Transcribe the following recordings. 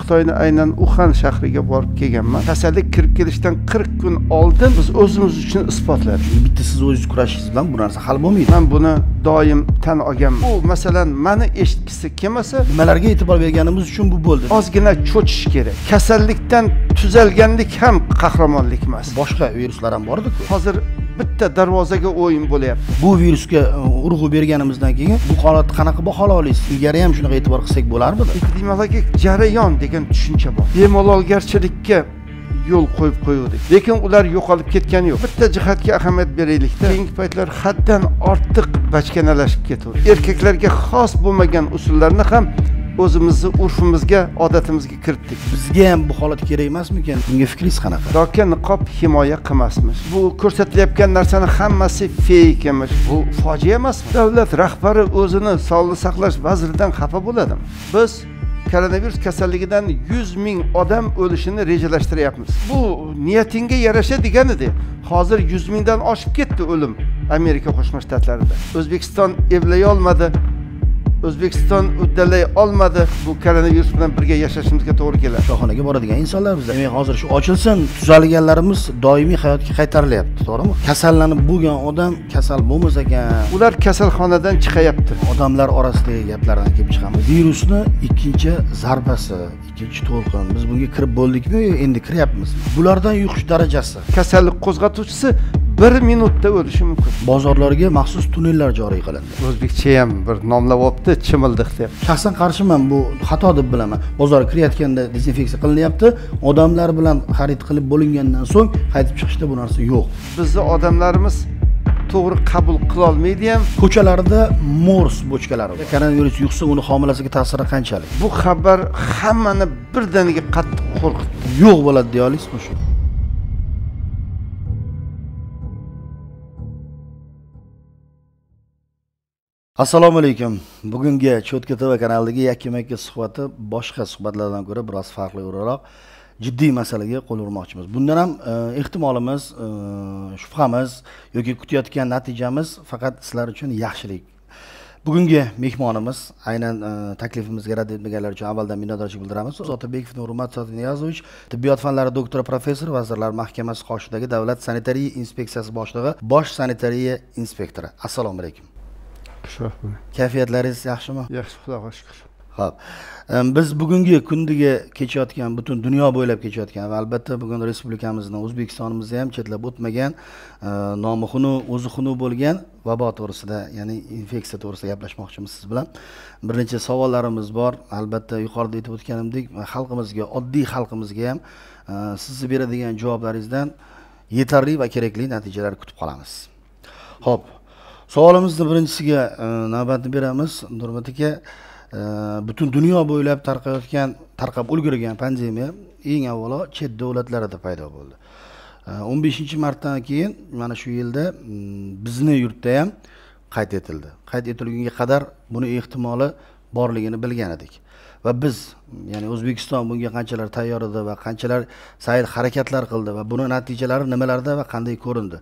xitoyni aynan uxan shahriga borib kelganman kasallik kirib kelishdan qirq kun oldin biz o'zimiz uchun isbotladik bitta siz o'zingiz kurashishingiz bilan bu narsa hal bo'lmaydi man buni doim tan olganman u masalan mani eshitgisi kelmasa nimalarga e'tibor berganimiz uchun bu bo'ldi ozgina cho'chish kerak kasallikdan tuzalganlik ham qahramonlik emas boshqa viruslar ham bor hozir bitta darvozaga o'yin bo'lyapti bu virusga e, urg'u berganimizdan keyin bu holatni qanaqa baholay olasiz ilgari ham shunaqa e'tibor qilsak bo'larmidi epidemiologik jarayon degan tushuncha bor bemalolgarchilikka yo'l qo'yib qo'yuvdik lekin ular yo'qolib ketgani yo'q bitta jihatga ahamiyat beraylikda keyingi paytlar haddan ortiq bachkanalashib ketuvdi erkaklarga xos bo'lmagan usullarni ham o'zimizni urfimizga odatimizga kiritdik bizga ham bu holat kerak emasmikan bunga fikringiz qanaqa doka niqob himoya qilmasmish bu ko'rsatilayotgan narsani hammasi feyk emish bu fojia emasmi davlat rahbari o'zini sog'liqni saqlash vaziridan xafa bo'ladimi biz koronavirus kasalligidan yuz ming odam o'lishini rejalashtiryapmiz bu niyatingga yarasha deganida hozir yuz mingdan oshib ketdi o'lim amerika qo'shma shtatlarida o'zbekiston eplay olmadi o'zbekiston uddalay olmadi bu koronavirus bilan birga yashashimizga to'g'ri keladi shifoxonaga boradigan insonlar bizda demak hozir shu ochilsin tuzalganlarimiz doimiy hayotga qaytarilyapti to'g'rimi kasallanib bo'lgan odam kasal bo'lmas ekan ular kasalxonadan chiqayapti odamlar orasidagi gaplardan kelib chiqamiz virusni ikkinchi zarbasi ikkinchi to'lqin biz bunga kirib bo'ldikmi endi kiryapmiz bulardan yuqish darajasi kasallik qo'zg'atuvchisi bir minutda o'lishi mumkin bozorlarga maxsus tunnellar joriy qilindi o'zbekcha ham bir nomlab olibdi ketdi chimildiq deb shaxsan qarshiman bu xato deb bilaman bozorga kirayotganda dezinfeksiya qilinyapti odamlar bilan xarid qilib bo'lingandan so'ng qaytib chiqishda bu narsa yo'q bizni odamlarimiz to'g'ri qabul qilolmaydi ham ko'chalarda mors bochkalari bor koronavirus yuqsa uni homilasiga ta'siri qanchalik bu xabar hammani birdaniga qattiq qo'rqitdi yo'q bo'ladi deya olasizmi shu assalomu alaykum bugungi cho'tka tv kanalidagi yakkama yakka suhbati boshqa suhbatlardan ko'ra biroz farqliroq jiddiy masalaga qo'l urmoqchimiz bundan ham e, ehtimolimiz e, shubhamiz yoki kutayotgan natijamiz faqat sizlar uchun yaxshilik bugungi mehmonimiz aynan e, taklifimizga rad etmaganlar uchun avvaldan minnatdorchilik bildiramiz otabekov nurmat sotniyazovich tibbiyot fanlari doktori professor vazirlar mahkamasi qoshidagi davlat sanitariya inspeksiyasi boshlig'i bosh sanitariya inspektori assalomu alaykum kayfiyatlaringiz yaxshimi yaxshi xudoga shukur ho'p biz bugungi kundagi kechayotgan butun dunyo bo'ylab kechayotgan va albatta bugun respublikamizni o'zbekistonimizni ham chetlab o'tmagan e, nomi xunuk o'zi xunuk bo'lgan vabo to'g'risida ya'ni infeksiya to'g'risida gaplashmoqchimiz siz bilan bir necha savollarimiz bor albatta yuqorida aytib o'tganimdek xalqimizga oddiy xalqimizga ham e, sizni beradigan javoblaringizdan yetarli va kerakli natijalar kutib qolamiz ho'p savolimizni birinchisiga e, navbatni beramiz nurmat aka e, butun dunyo bo'ylab tarqayotgan tarqab ulgurgan pandemiya eng avvalo chet davlatlarida paydo bo'ldi e, o'n beshinchi martdan keyin mana shu yilda mm, bizni yurtda ham qayd etildi qayd etilgunga qadar buni ehtimoli borligini bilgan edik va biz ya'ni o'zbekiston bunga qanchalar tayyor edi va qanchalar sa'y harakatlar qildi va buni natijalari nimalarda va qanday ko'rindi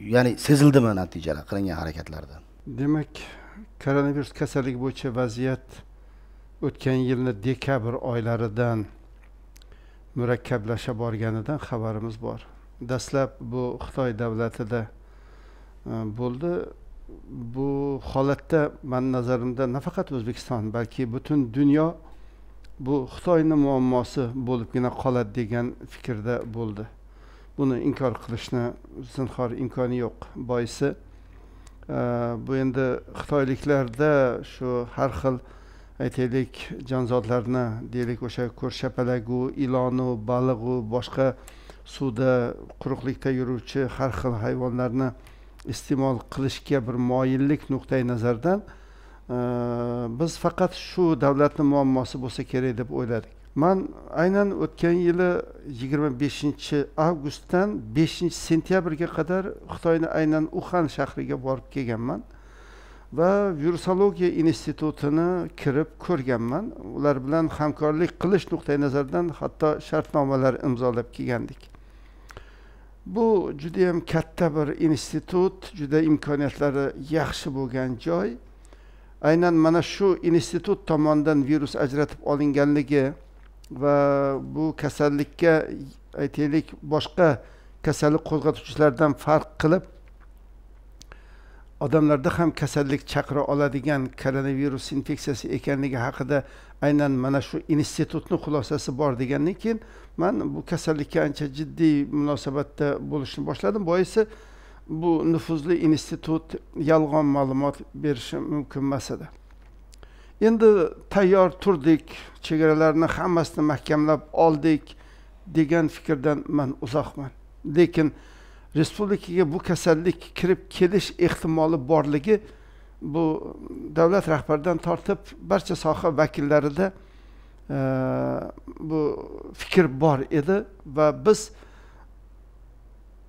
ya'ni sezildimi natijalar qilingan harakatlardan demak koronavirus kasalligi bo'yicha vaziyat o'tgan yilni dekabr oylaridan murakkablasha borganidan xabarimiz bor dastlab bu xitoy davlatida e, bo'ldi bu holatda mani nazarimda nafaqat o'zbekiston balki butun dunyo bu xitoyni muammosi bo'libgina qoladi degan fikrda bo'ldi buni inkor qilishni zinhor imkoni yo'q boisi bu endi xitoyliklarda shu har xil aytaylik jonzotlarni deylik o'sha ko'rshapalagu ilonu baliqu boshqa suvda quruqlikda yuruvchi har xil hayvonlarni iste'mol qilishga bir moyillik nuqtai nazardan biz faqat shu davlatni muammosi bo'lsa kerak deb o'yladik man aynan o'tgan yili yigirma beshinchi avgustdan beshinchi sentyabrga qadar xitoyni aynan uxan shahriga borib kelganman va virusologiya institutini kirib ko'rganman ular bilan hamkorlik qilish nuqtai nazaridan hatto shartnomalar imzolab kelgandik bu judayam katta bir institut juda imkoniyatlari yaxshi bo'lgan joy aynan mana shu institut tomonidan virus ajratib olinganligi va bu kasallikka aytaylik boshqa kasallik qo'zg'atuvchilardan farq qilib odamlarda ham kasallik chaqira oladigan koronavirus infeksiyasi ekanligi haqida aynan mana shu institutni xulosasi bor degandan keyin man bu kasallikka ancha jiddiy munosabatda bo'lishni boshladim boisi bu nufuzli institut yolg'on ma'lumot berishi mumkin emas edi endi tayyor turdik chegaralarni hammasini mahkamlab oldik degan fikrdan man uzoqman lekin respublikaga bu kasallik kirib kelish ehtimoli borligi bu davlat rahbaridan tortib barcha soha vakillarida e, bu fikr bor edi va biz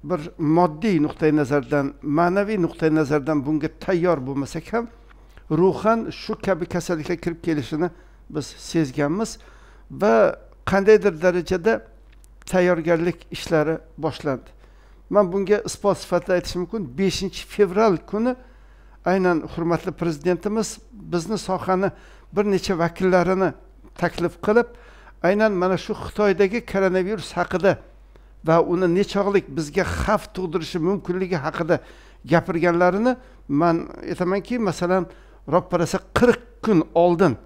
bir moddiy nuqtai nazardan ma'naviy nuqtai nazardan bunga tayyor bo'lmasak ham ruhan shu kabi kasallikka kirib kelishini biz sezganmiz va qandaydir darajada tayyorgarlik ishlari boshlandi man bunga isbot sifatida aytishim mumkin beshinchi fevral kuni aynan hurmatli prezidentimiz bizni sohani bir necha vakillarini taklif qilib aynan mana shu xitoydagi koronavirus haqida va uni nechog'lik bizga xavf tug'dirishi mumkinligi haqida gapirganlarini man aytamanki masalan rok parasi qirq kun oldin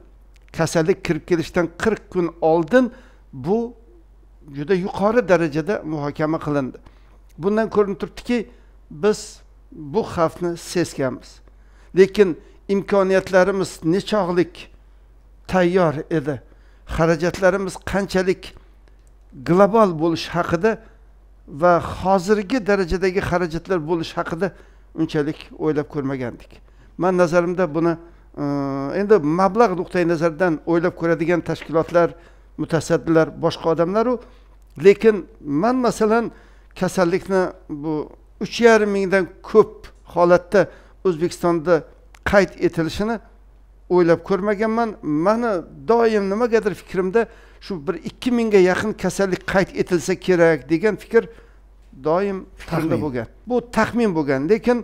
kasallik kirib kelishidan qirq kun oldin bu juda yuqori darajada muhokama qilindi bundan ko'rinib turibdiki biz bu xavfni sezganmiz lekin imkoniyatlarimiz nechog'lik tayyor edi xarajatlarimiz qanchalik global bo'lishi haqida va hozirgi darajadagi xarajatlar bo'lishi haqida unchalik o'ylab ko'rmagandik man nazarimda buni e, endi mablag' nuqtai nazaridan o'ylab ko'radigan tashkilotlar başqa boshqa o. lekin mən masalan kasallikni bu uch yarim mingdan ko'p holatda o'zbekistonda qayd etilishini o'ylab ko'rmaganman mani doim nimagadir fikrimda shu bir ikki mingga yaqin kasallik qayd etilsa kerak degan fikr doim fikrimda bo'lgan bu taxmin bo'lgan lekin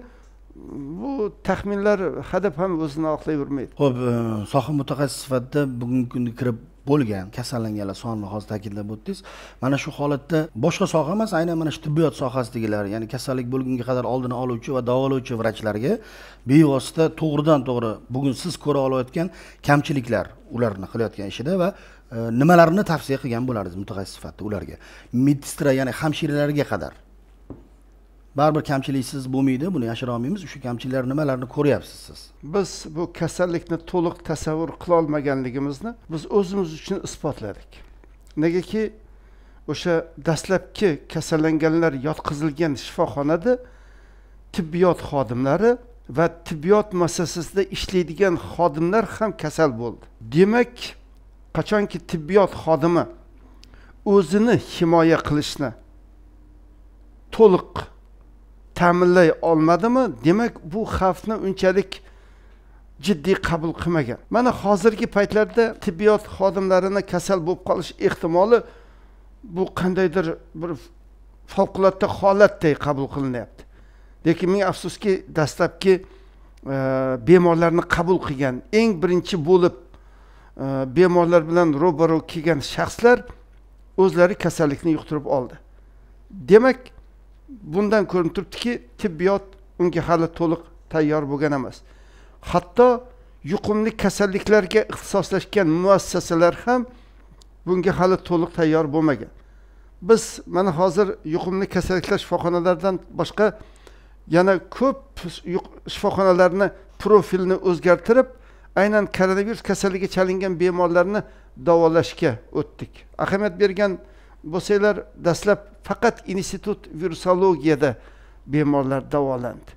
bu taxminlar hadab ham o'zini oqlayvermaydi ho'p e, soha mutaxassisi sifatida bugungi kunda kirib bo'lgan kasallanganlar sonini hozir ta'kidlab o'tdingiz mana shu holatda boshqa soha emas aynan mana shu tibbiyot sohasidagilar ya'ni kasallik bo'lgunga qadar oldini oluvchi va davolovchi vrachlarga bevosita to'g'ridan to'g'ri bugun siz ko'ra olayotgan kamchiliklar ularni qilayotgan ishida va e, nimalarni tavsiya qilgan bo'lardingiz mutaxassis sifatida ularga medsestra ya'ni hamshiralarga qadar baribir kamchiliksiz bo'lmaydi buni yashira olmaymiz o'sha kamchiliklar nimalarni ko'ryapsiz siz biz bu kasallikni to'liq tasavvur qilolmaganligimizni biz o'zimiz uchun isbotladik negaki o'sha dastlabki kasallanganlar yotqizilgan shifoxonada tibbiyot xodimlari va tibbiyot muassasasida ishlaydigan xodimlar ham kasal bo'ldi demak qachonki tibbiyot xodimi o'zini himoya qilishni to'liq ta'minlay olmadimi demak bu xavfni unchalik jiddiy qabul qilmagan mana hozirgi paytlarda tibbiyot xodimlarini kasal bo'lib qolish ehtimoli bu qandaydir bir favqulodda holatday qabul qilinyapti lekin ming afsuski dastlabki e, bemorlarni qabul qilgan eng birinchi bo'lib e, bemorlar bilan ro'baro kelgan shaxslar o'zlari kasallikni yuqtirib oldi demak bundan ko'rinib turibdiki tibbiyot unga hali to'liq tayyor bo'lgan emas hatto yuqumli kasalliklarga ixtisoslashgan muassasalar ham bunga hali to'liq tayyor bo'lmagan biz mana hozir yuqumli kasalliklar shifoxonalaridan boshqa yana ko'p shifoxonalarni profilini o'zgartirib aynan koronavirus kasalligi chalingan bemorlarni davolashga o'tdik ahamiyat bergan bo'lsanglar dastlab faqat institut virusologiyada bemorlar davolandi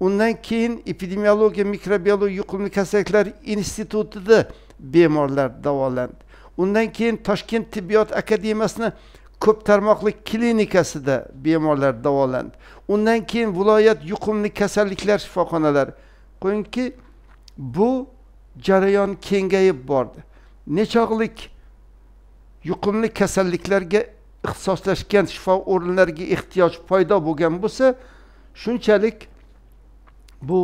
undan keyin epidemiologiya mikrobiologiya yuqumli kasalliklar institutida bemorlar davolandi undan keyin toshkent tibbiyot akademiyasini ko'p tarmoqli klinikasida bemorlar davolandi undan keyin viloyat yuqumli kasalliklar shifoxonalari qo'yingki bu jarayon kengayib bordi nechog'lik yuqumli kasalliklarga ixtisoslashgan shifo o'rinlariga ehtiyoj paydo bo'lgan bo'lsa shunchalik bu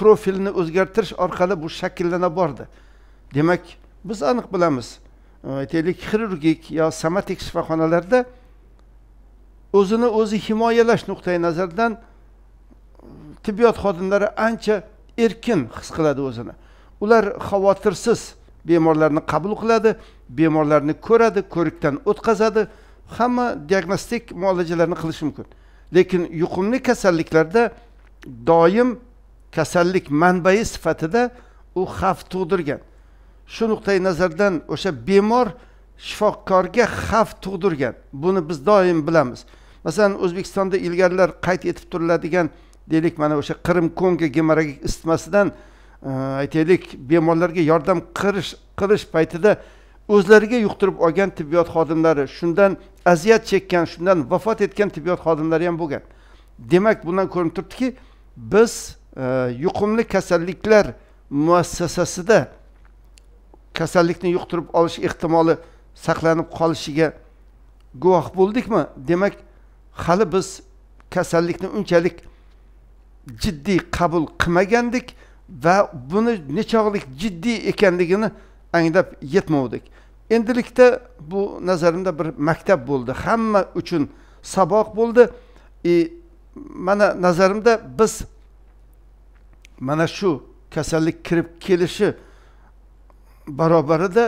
profilni o'zgartirish orqali bu shakllana bordi demak biz aniq bilamiz e, aytaylik xirurgik yo somatik shifoxonalarda o'zini o'zi himoyalash nuqtai nazaridan tibbiyot xodimlari ancha erkin his qiladi o'zini ular xavotirsiz bemorlarni qabul qiladi bemorlarni ko'radi ko'rikdan o'tkazadi hamma diagnostik muolajalarni qilishi mumkin lekin yuqumli kasalliklarda doim kasallik manbai sifatida u xavf tug'dirgan shu nuqtai nazardan o'sha bemor shifokorga xavf tug'dirgan buni biz doim bilamiz masalan o'zbekistonda ilgarilar qayd etib turiladigan deylik mana o'sha qirim kongi gemoragik isitmasidan aytaylik bemorlarga yordam qilish qilish paytida o'zlariga yuqtirib olgan tibbiyot xodimlari shundan aziyat chekkan shundan vafot etgan tibbiyot xodimlari ham bo'lgan demak bundan ko'rinib turibdiki biz e, yuqumli kasalliklar muassasasida kasallikni yuqtirib olish ehtimoli saqlanib qolishiga guvoh bo'ldikmi demak hali biz kasallikni unchalik jiddiy qabul qilmagandik va buni nechog'lik ciddi ekanligini anglab yetmovdik endilikda bu nazarimda bir maktab bo'ldi hamma uchun saboq bo'ldi E mana nazarimda biz mana shu kasallik kirib kelishi barobarida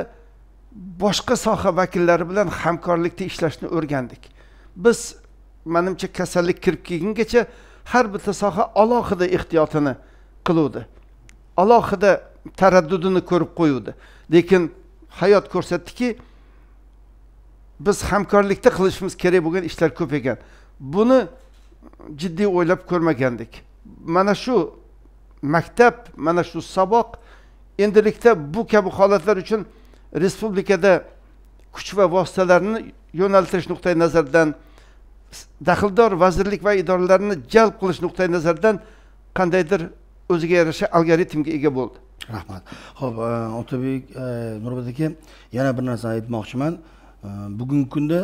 boshqa soha vakillari bilan hamkorlikda ishlashni o'rgandik biz manimcha kasallik kirib kelgungacha har bitta soha alohida ehtiyotini qiluvdi alohida taraddudini ko'rib qo'yuvdi lekin hayot ko'rsatdiki biz hamkorlikda qilishimiz kerak bo'lgan ishlar ko'p ekan buni jiddiy o'ylab ko'rmagandik mana shu maktab mana shu saboq endilikda bu kabi holatlar uchun respublikada kuch va vositalarni yo'naltirish nuqtai nazaridan daxldor vazirlik va idoralarni jalb qilish nuqtai nazaridan qandaydir o'ziga yarasha algoritmga ega bo'ldi rahmat ho'p e, otabek e, nurbek aka yana bir narsani aytmoqchiman e, bugungi kunda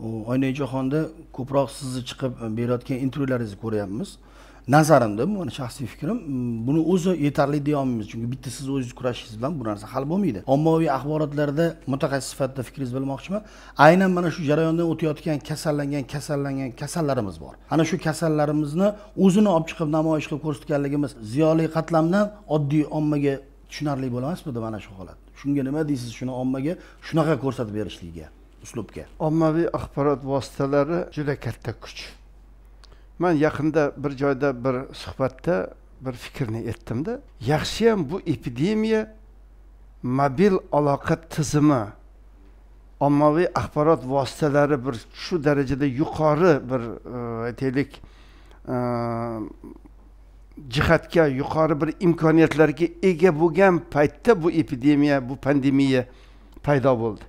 oynai jahonda ko'proq sizni chiqib berayotgan intervyularingizni ko'ryapmiz nazarimda mani shaxsiy fikrim buni o'zi yetarli deya olmaymiz chunki bitta siz o'zingiz kurashishingiz bilan bu narsa hal bo'lmaydi ommaviy axborotlarda mutaxassis sifatida fikringizni bilmoqchiman aynan mana shu jarayondan o'tayotgan kasallangan kasallangan kasallarimiz bor ana shu kasallarimizni o'zini olib chiqib namoyish qilib ko'rsatganligimiz ziyoli qatlamdan oddiy ommaga tushunarli bo'lmasmidi mana shu holat shunga nima deysiz shuni ommaga shunaqa ko'rsatib berishligiga uslubga ommaviy axborot vositalari juda katta kuch man yaqinda bir joyda bir suhbatda bir fikrni aytdimda yaxshiyam bu epidemiya mobil aloqa tizimi ommaviy axborot vositalari bir shu darajada yuqori bir e, aytaylik e, jihatga yuqori bir imkoniyatlarga ega bo'lgan paytda bu epidemiya bu pandemiya paydo bo'ldi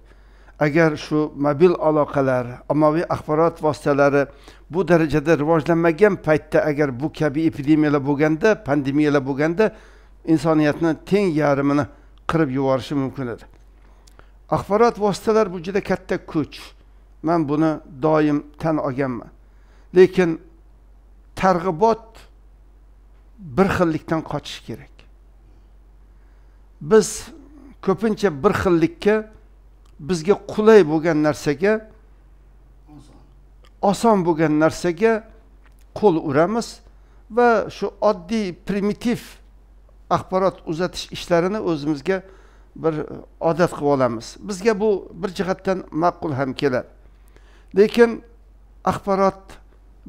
agar shu mobil aloqalar ommaviy axborot vositalari bu darajada rivojlanmagan paytda agar bu kabi epidemiyalar bo'lganda pandemiyalar bo'lganda insoniyatni teng yarmini qirib yuborishi mumkin edi axborot vositalari bu juda katta kuch man buni doim tan olganman lekin targ'ibot bir xillikdan qochish kerak biz ko'pincha bir xillikka bizga qulay bo'lgan narsaga oson bo'lgan narsaga qo'l uramiz va shu oddiy primitiv axborot uzatish ishlarini o'zimizga bir odat qilib olamiz bizga bu bir jihatdan ma'qul ham keladi lekin axborot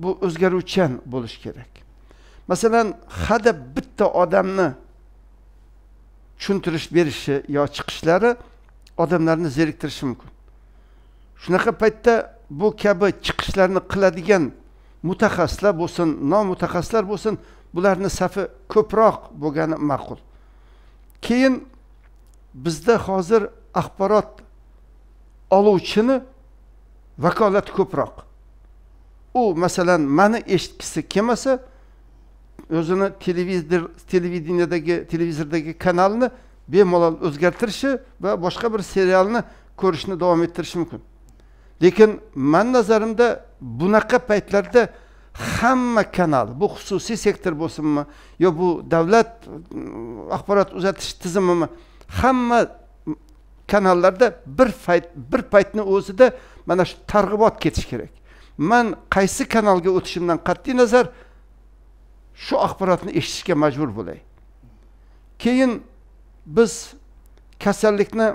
bu o'zgaruvchan bo'lishi kerak masalan hadeb bitta odamni tushuntirish berishi yo chiqishlari odamlarni zeriktirishi mumkin shunaqa paytda bu kabi chiqishlarni qiladigan mutaxassislar bo'lsin nomutaxassislar bo'lsin bularni safi ko'proq bo'lgani ma'qul keyin bizda hozir axborot oluvchini vakolati ko'proq u masalan mani eshitgisi kelmasa o'zini televizor televideniyadagi televizordagi kanalni bemalol o'zgartirishi va boshqa bir serialni ko'rishni davom ettirishi mumkin lekin men nazarimda bunaqa paytlarda hamma kanal bu xususiy sektor bo'lsinmi yo bu davlat mm, axborot uzatish tizimimi hamma kanallarda bir payt bir paytni o'zida mana shu targ'ibot ketishi kerak man qaysi kanalga o'tishimdan qat'iy nazar shu axborotni eshitishga majbur bo'lay keyin biz kasallikni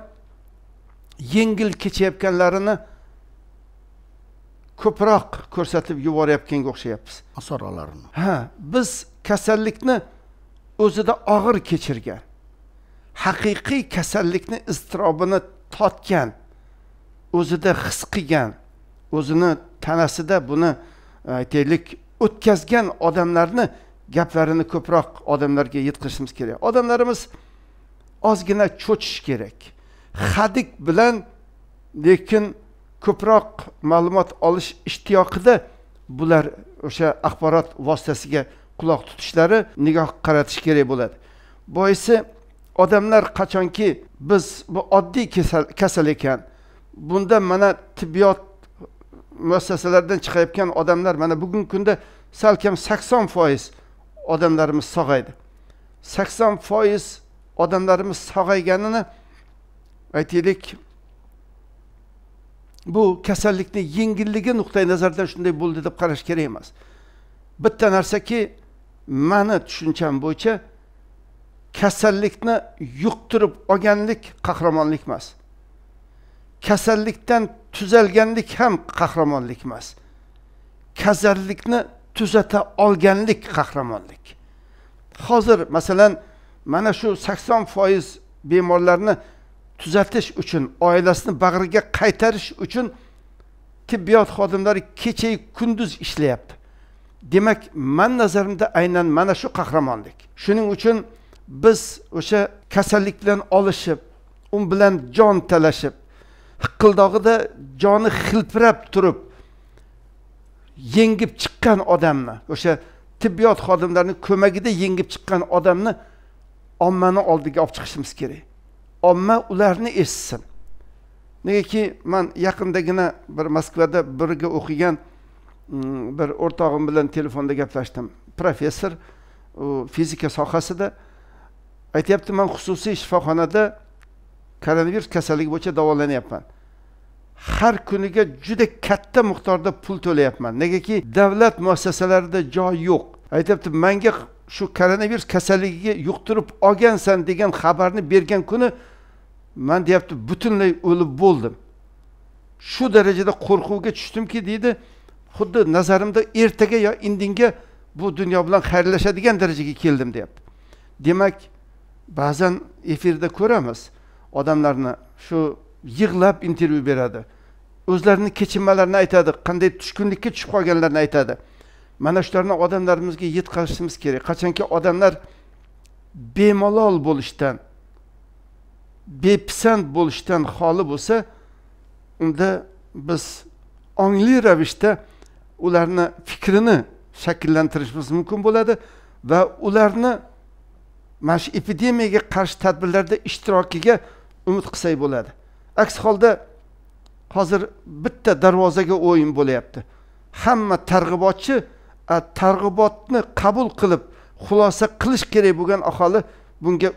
yengil kechayotganlarini ko'proq ko'rsatib yuborayotganga o'xshayapmiz asoralarini ha biz kasallikni o'zida og'ir kechirgan haqiqiy kasallikni iztirobini totgan o'zida his qilgan o'zini tanasida buni e, aytaylik o'tkazgan odamlarni gaplarini ko'proq odamlarga yetkazishimiz kerak odamlarimiz ozgina cho'chish kerak hadik bilan lekin ko'proq ma'lumot olish ishtiyoqida bular o'sha axborot vositasiga quloq tutishlari nigoh qaratish kerak bo'ladi boisi odamlar qachonki biz bu oddiy kasal, kasal ekan bunda mana tibbiyot muassasalaridan chiqayotgan odamlar mana bugungi kunda salkam sakson foiz odamlarimiz sog'aydi sakson foiz odamlarimiz sog'ayganini aytaylik bu kasallikni yengilligi nuqtai nazaridan shunday bo'ldi deb qarash kerak emas bitta narsaki mani tushuncham bo'yicha kasallikni yuqtirib olganlik qahramonlik emas kasallikdan tuzalganlik ham qahramonlik emas kasallikni tuzata olganlik qahramonlik hozir masalan mana shu sakson foiz bemorlarni tuzatish uchun oilasini bag'riga qaytarish uchun tibbiyot xodimlari kechayu kunduz ishlayapti demak man nazarimda aynan mana shu qahramonlik shuning uchun biz o'sha kasallik bilan olishib u bilan jon talashib hiqqildog'ida joni hilpirab turib yengib chiqqan odamni o'sha tibbiyot xodimlarini ko'magida yengib chiqqan odamni ommani oldiga olib chiqishimiz kerak omma ularni essin negaki man yaqindagina bir moskvada birga o'qigan mm, bir o'rtog'im bilan telefonda gaplashdim professor u fizika sohasida aytyapti man xususiy shifoxonada koronavirus kasalligi bo'yicha davolanyapman har kuniga juda katta miqdorda pul to'layapman negaki davlat muassasalarida joy yo'q aytyapti manga shu koronavirus kasalligiga yuqtirib olgansan degan xabarni bergan kuni man deyapti butunlay o'lib bo'ldim shu darajada qo'rquvga tushdimki deydi xuddi nazarimda ertaga yo indinga bu dunyo bilan xayrlashadigan darajaga keldim deyapti demak ba'zan efirda ko'ramiz odamlarni shu yig'lab intervyu beradi o'zlarini kechinmalarini aytadi qanday tushkunlikka tushib qolganlarini aytadi mana shularni odamlarimizga yetkazishimiz kerak qachonki odamlar bemalol bo'lishdan bepisand bo'lishdan xoli bo'lsa unda biz ongli ravishda ularni fikrini shakllantirishimiz mumkin bo'ladi va ularni mana shu epidemiyaga qarshi tadbirlarda ishtirokiga umid qilsak bo'ladi aks holda hozir bitta darvozaga o'yin bo'lyapti hamma targ'ibotchi targ'ibotni qabul qilib xulosa qilish kerak bo'lgan aholi bunga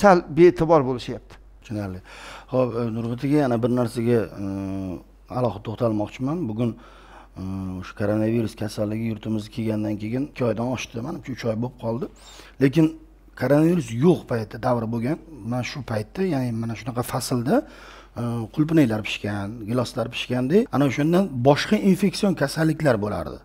sal bee'tibor bo'lishyapti tushunarli ho'p e, nurbat aka yana bir narsaga e, alohida to'xtalmoqchiman bugun o'sha e, koronavirus kasalligi yurtimizga kelgandan keyin ikki oydan oshdi mana uch oy bo'lib qoldi lekin koronavirus yo'q paytda davri bo'lgan mana shu paytda ya'ni mana shunaqa faslda qulpinaklar pishgan giloslar pishganda ana o'shandan boshqa infeksion kasalliklar bo'lardi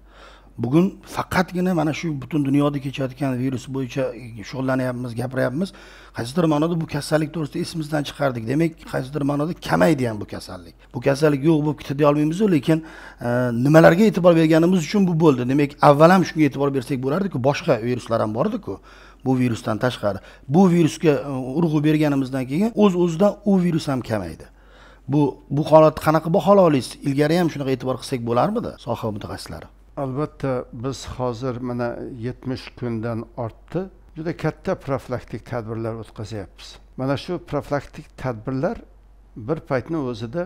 bugun faqatgina mana shu butun dunyoda kechayotgan virus bo'yicha shug'ullanyapmiz gapiryapmiz qaysidir ma'noda bu kasallik to'g'risida esimizdan chiqardik demak qaysidir ma'noda kamaydi ham bu kasallik bu kasallik yo'q bo'lib ketdi deyolmaymizu lekin e, nimalarga e'tibor berganimiz uchun bu bo'ldi demak avval ham shunga e'tibor bersak bo'lardiku boshqa viruslar ham bor ediku bu virusdan tashqari bu virusga e, urg'u berganimizdan keyin o'z o'zidan u virus ham kamaydi bu bu holatni qanaqa olasiz ilgari ham shunaqa e'tibor qilsak bo'larmidi soha mutaxassislari albatta biz hozir mana yetmish kundan ortdi juda katta profilaktik tadbirlar o'tkazyapmiz mana shu profilaktik tadbirlar bir paytni o'zida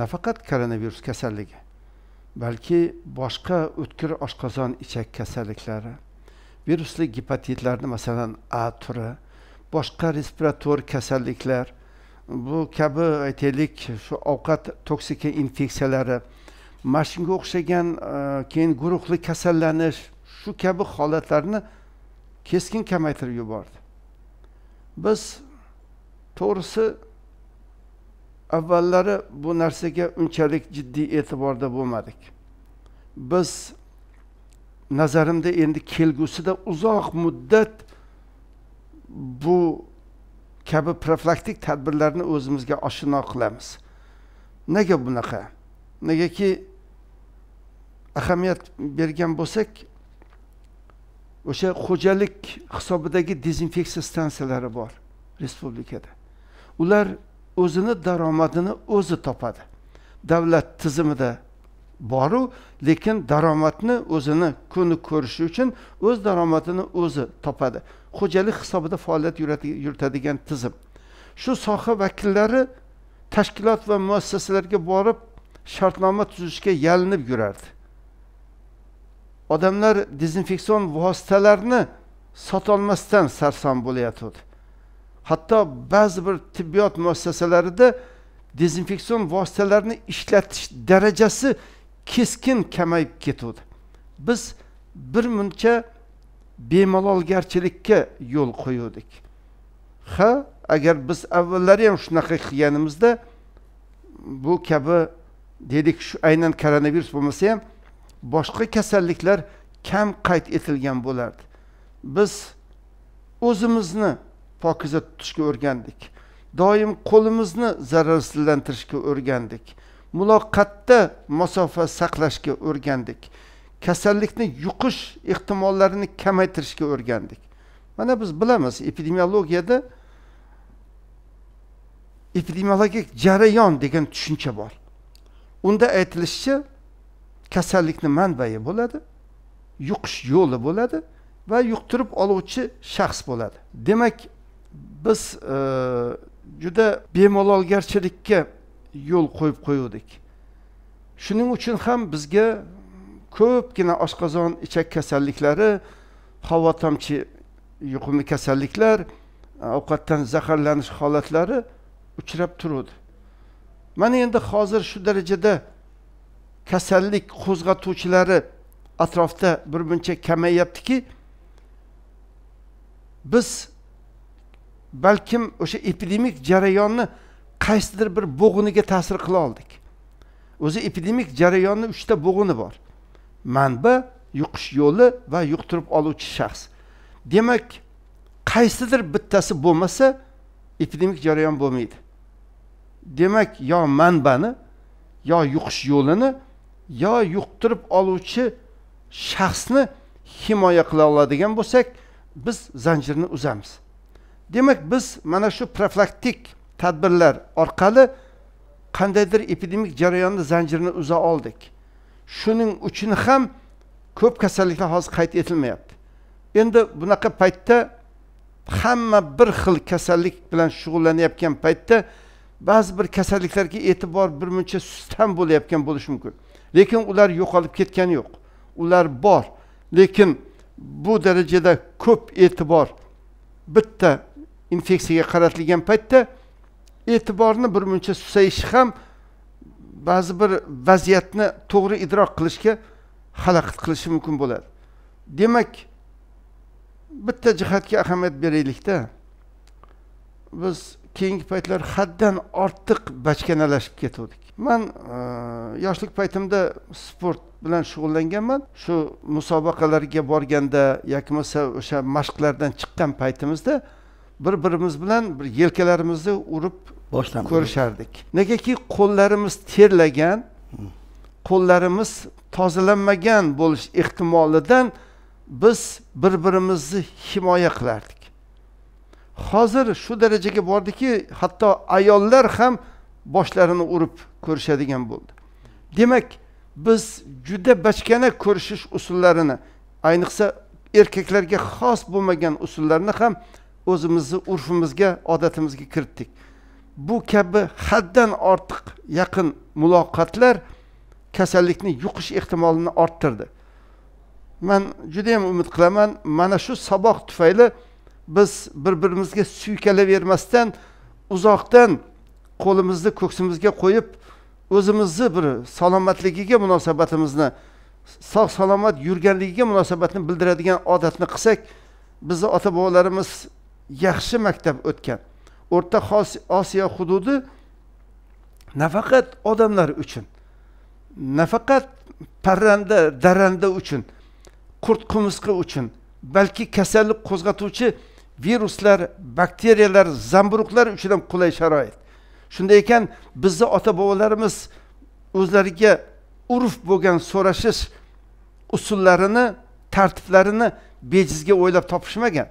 nafaqat koronavirus kasalligi balki boshqa o'tkir oshqozon ichak kasalliklari virusli gepatitlarni masalan a turi boshqa respirator kasalliklar bu kabi aytaylik shu ovqat toksika infeksiyalari mana shunga o'xshagan e, keyin guruhli kasallanish shu kabi holatlarni keskin kamaytirib yubordi biz to'g'risi avvallari bu narsaga unchalik jiddiy e'tiborda bo'lmadik biz nazarimda endi kelgusida uzoq muddat bu kabi profilaktik tadbirlarni o'zimizga oshino qilamiz nega bunaqa negaki ahamiyat bergan bo'lsak o'sha xo'jalik hisobidagi dezinfeksiya stansiyalari bor respublikada ular o'zini daromadini o'zi topadi davlat tizimida boru lekin daromadni o'zini kuni ko'rishi uchun o'z daromadini o'zi topadi xo'jalik hisobida faoliyat yuritadigan tizim shu soha vakillari tashkilot va muassasalarga borib shartnoma tuzishga yalinib yurardi odamlar dezinfeksion vositalarni sotolmasdan sarson bo'layotgandi hatto ba'zi bir tibbiyot muassasalarida dezinfeksion vositalarni ishlatish darajasi keskin kamayib ketuvdi biz bir muncha bemalolgarchilikka yo'l qo'yuvdik ha agar biz avvallari ham shunaqa qilganimizda bu kabi dedik shu aynan koronavirus bo'lmasa ham boshqa kasalliklar kam qayd etilgan bo'lardi biz o'zimizni pokiza tutishga o'rgandik doim qo'limizni zararsizlantirishga o'rgandik muloqotda masofa saqlashga o'rgandik kasallikni yuqish ehtimollarini kamaytirishga o'rgandik mana biz bilamiz epidemiologiyada epidemiologik jarayon degan tushuncha bor unda aytilishicha kasallikni manbai bo'ladi yuqish yo'li bo'ladi va yuqtirib oluvchi shaxs bo'ladi demak biz e, juda e, bemalolgarchilikka yo'l qo'yib qo'yuvdik shuning uchun ham bizga ko'pgina oshqozon ichak kasalliklari havo tomchi yuqumli kasalliklar e, ovqatdan zaharlanish holatlari uchrab turuvdi mana endi hozir shu darajada kasallik qo'zg'atuvchilari atrofda bir muncha kamayyaptiki biz balkim o'sha epidemik jarayonni qaysidir bir bo'g'iniga ta'sir qila oldik o'zi epidemik jarayonni uchta bo'g'ini bor manba yuqish yo'li va yuqtirib oluvchi shaxs demak qaysidir bittasi bo'lmasa epidemik jarayon bo'lmaydi demak yo manbani yo yuqish yo'lini yo yuqtirib oluvchi shaxsni himoya qila oladigan bo'lsak biz zanjirni uzamiz demak biz mana shu profilaktik tadbirlar orqali qandaydir epidemik jarayonni zanjirini uza oldik shuning uchun ham ko'p kasalliklar hozir qayd etilmayapti endi bunaqa paytda hamma bir xil kasallik bilan shug'ullanayotgan paytda ba'zi bir kasalliklarga e'tibor birmuncha sustam bo'layotgan bo'lishi mumkin lekin ular yo'qolib ketgani yo'q ular bor lekin bu darajada ko'p e'tibor bitta infeksiyaga qaratilgan paytda e'tiborni bir muncha susayishi ham ba'zi bir vaziyatni to'g'ri idrok qilishga xalaqit qilishi mumkin bo'ladi demak bitta jihatga ahamiyat beraylikda biz keyingi paytlar haddan ortiq bachkanalashib ketuvdik man e, yoshlik paytimda sport bilan shug'ullanganman shu musobaqalarga borganda yoki bo'lmasa o'sha mashqlardan chiqqan paytimizda bir birimiz bilan bir yelkalarimizni urib boshdan ko'rishardik negaki qo'llarimiz terlagan hmm. qo'llarimiz tozalanmagan bo'lish ehtimolidan biz bir birimizni himoya qilardik hozir shu darajaga bordiki hatto ayollar ham boshlarini urib ko'rishadigan bo'ldi demak biz juda bachkana ko'rishish usullarini ayniqsa erkaklarga xos bo'lmagan usullarni ham o'zimizni urfimizga odatimizga kiritdik bu kabi haddan ortiq yaqin muloqotlar kasallikni yuqish ehtimolini orttirdi man judayam umid qilaman mana shu saboq tufayli biz bir birimizga suykalavermasdan uzoqdan qo'limizni ko'ksimizga qo'yib o'zimizni bir salomatligiga munosabatimizni sog' salomat yurganligiga munosabatni bildiradigan odatni qilsak bizni ota bobolarimiz yaxshi maktab o'tgan o'rta osiyo hududi nafaqat odamlar uchun nafaqat parranda darranda uchun qurt qumursqa uchun balki kasallik qo'zg'atuvchi viruslar bakteriyalar zamburug'lar uchun ham qulay sharoit shunday ekan bizni ota bobolarimiz o'zlariga urf bo'lgan so'rashish usullarini tartiblarini bejizga o'ylab topishmagan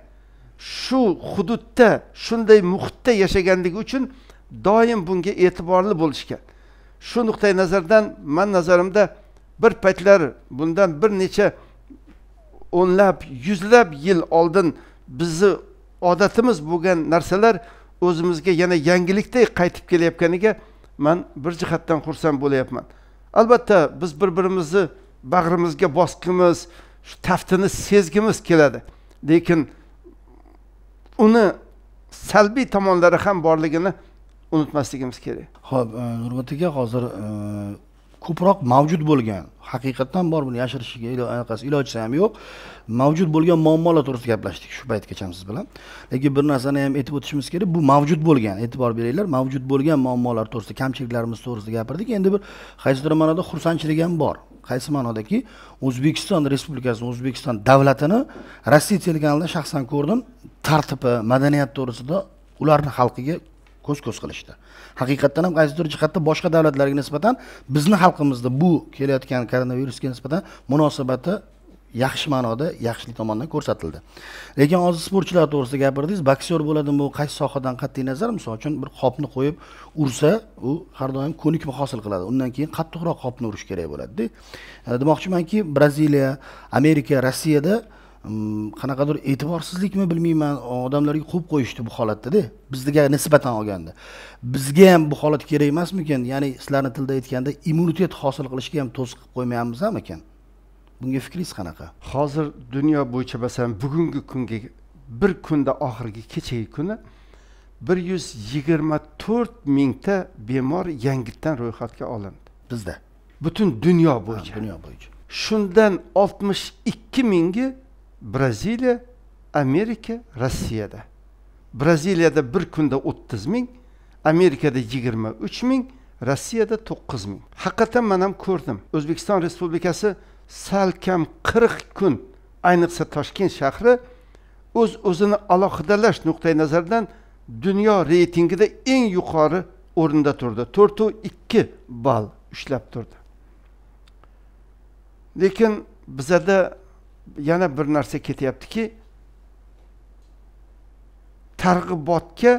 shu hududda shunday muhitda yashaganligi uchun doim bunga e'tiborli bo'lishgan shu nuqtai nazardan man nazarimda bir paytlar bundan bir necha o'nlab yuzlab yil oldin bizni odatimiz bo'lgan narsalar o'zimizga yana yangilikday qaytib kelayotganiga man bir jihatdan xursand bo'layapman albatta biz bir birimizni bag'rimizga bosqimiz shu taftini sezgimiz keladi lekin uni salbiy tomonlari ham borligini unutmasligimiz kerak ho'p nurbat e, aka hozir e, ko'proq mavjud bo'lgan haqiqatdan bor buni yashirishiga anaqasi ilojisi ham yo'q mavjud bo'lgan muammolar to'g'risida gaplashdik shu paytgacha siz bilan lekin bir narsani ham aytib o'tishimiz kerak bu mavjud bo'lgan e'tibor beringlar mavjud bo'lgan muammolar to'g'risida kamchiliklarimiz to'g'risida gapirdik endi bir qaysidir ma'noda xursandchilik ham bor qaysi ma'nodaki o'zbekiston respublikasini o'zbekiston davlatini rossiya telekanalida shaxsan ko'rdim tartibi madaniyat to'g'risida ularni xalqiga ko'z ko'z qilishdi haqiqatdan ham qaysidir jihatda boshqa davlatlarga nisbatan bizni xalqimizda bu kelayotgan koronavirusga nisbatan munosabati yaxshi ma'noda yaxshilik tomonidan ko'rsatildi lekin hozir sportchilar to'g'risida gapirdingiz boksyor bo'ladimi bu qaysi sohadan qat'iy nazar misol uchun bir qopni qo'yib ursa u har doim ko'nikma hosil qiladi undan keyin qattiqroq qopni urish kerak bo'ladida demoqchimanki braziliya amerika rossiyada qanaqadir e'tiborsizlikmi bilmayman odamlarga qo'yib qo'yishdi bu holatdada bizga nisbatan olganda bizga ham bu holat kerak emasmikan ya'ni sizlarni tilda aytganda immunitet hosil qilishga ham to'siq qilib qo'ymayapmiz ham ekan bunga fikringiz qanaqa hozir dunyo bo'yicha masalan bugungi kunga bir kunda oxirgi kechagi kuni bir yuz yigirma to'rt mingta bemor yangitdan ro'yxatga olindi bizda butun dunyo bo'yicha dunyo bo'yicha shundan oltmish ikki mingi braziliya amerika rossiyada braziliyada bir kunda 30 ming amerikada 23 uch ming rossiyada to'qqiz ming haqiqatdan man ham ko'rdim o'zbekiston respublikasi salkam qirq kun ayniqsa toshkent shahri o'z öz o'zini alohidalash nuqtai nazaridan dunyo reytingida eng yuqori o'rinda turdi to'rtu ikki ball ushlab turdi lekin yana bir narsa ketyaptiki targ'ibotga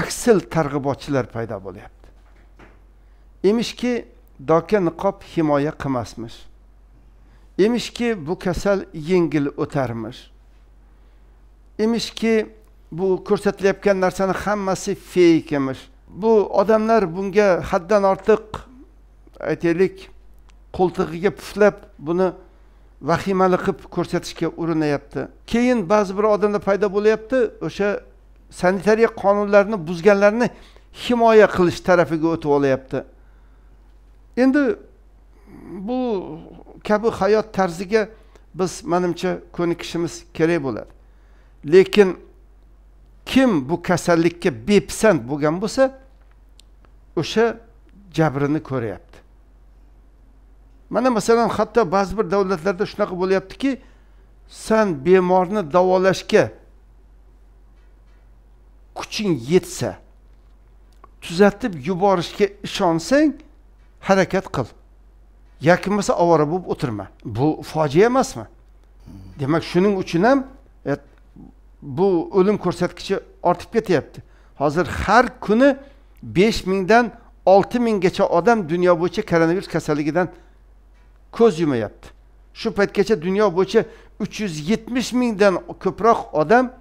aksil targ'ibotchilar paydo bo'lyapti emishki doka niqob himoya qilmasmish emishki bu kasal yengil o'tarmish emishki bu ko'rsatilayotgan narsani hammasi feyk emish bu odamlar bunga haddan ortiq aytaylik qo'ltig'iga puflab buni vahimali qilib ko'rsatishga urinyapti keyin ba'zi bir odamlar paydo bo'lyapti o'sha sanitariya qonunlarini buzganlarni himoya qilish tarafiga o'tib olyapti endi bu kabi hayot tarziga biz manimcha ko'nikishimiz kerak bo'ladi lekin kim bu kasallikka bepisand bo'lgan bo'lsa o'sha jabrini ko'ryapti mana masalan hatto ba'zi bir davlatlarda shunaqa bo'lyaptiki san bemorni davolashga kuching yetsa tuzatib yuborishga ishonsang harakat qil yoki bo'lmasa ovora bo'lib o'tirma bu fojia emasmi demak shuning uchun ham e, bu o'lim ko'rsatkichi ortib ketyapti hozir har kuni besh mingdan olti minggacha odam dunyo bo'yicha koronavirus kasalligidan ko'z yumayapti shu paytgacha dunyo bo'yicha uch yuz yetmish mingdan ko'proq odam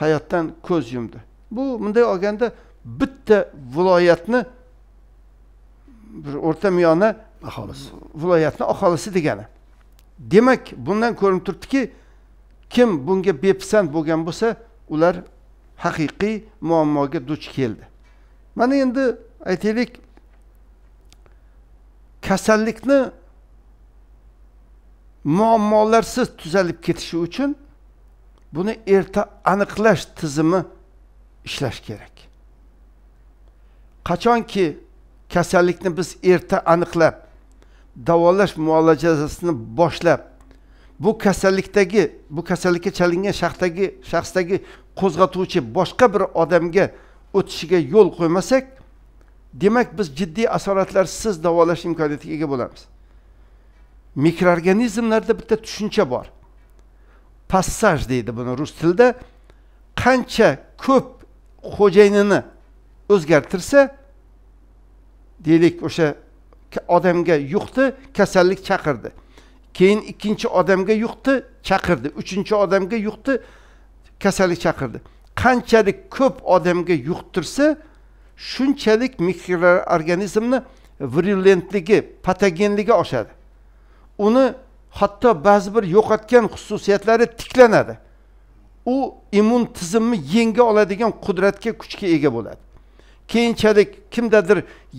hayotdan ko'z yumdi bu bunday olganda bitta viloyatni bir o'rta miyona aholisi viloyatni aholisi degani demak bundan ko'rinib turibdiki kim bunga bepisand bo'lgan bo'lsa ular haqiqiy muammoga duch keldi mana endi aytaylik kasallikni muammolarsiz tuzalib ketishi uchun buni erta aniqlash tizimi ishlash kerak qachonki kasallikni biz erta aniqlab davolash muolajasini boshlab bu kasallikdagi bu kasallikka chalingan shaxsdagi shaxsdagi qo'zg'atuvchi boshqa bir odamga o'tishiga yo'l qo'ymasak demak biz jiddiy asoratlarsiz davolash imkoniyatiga ega bo'lamiz mikroorganizmlarda bitta tushuncha bor passaj deydi buni rus tilida qancha ko'p xo'jayinini o'zgartirsa deylik o'sha odamga yuqdi kasallik chaqirdi keyin ikkinchi odamga yuqdi chaqirdi uchinchi odamga yuqdi kasallik chaqirdi qanchalik ko'p odamga yuqtirsa shunchalik mikroorganizmni virulentligi patogenligi oshadi uni hatto ba'zi bir yo'qotgan xususiyatlari tiklanadi u immun tizimni yenga oladigan qudratga kuchga ega bo'ladi keyinchalik kimdadir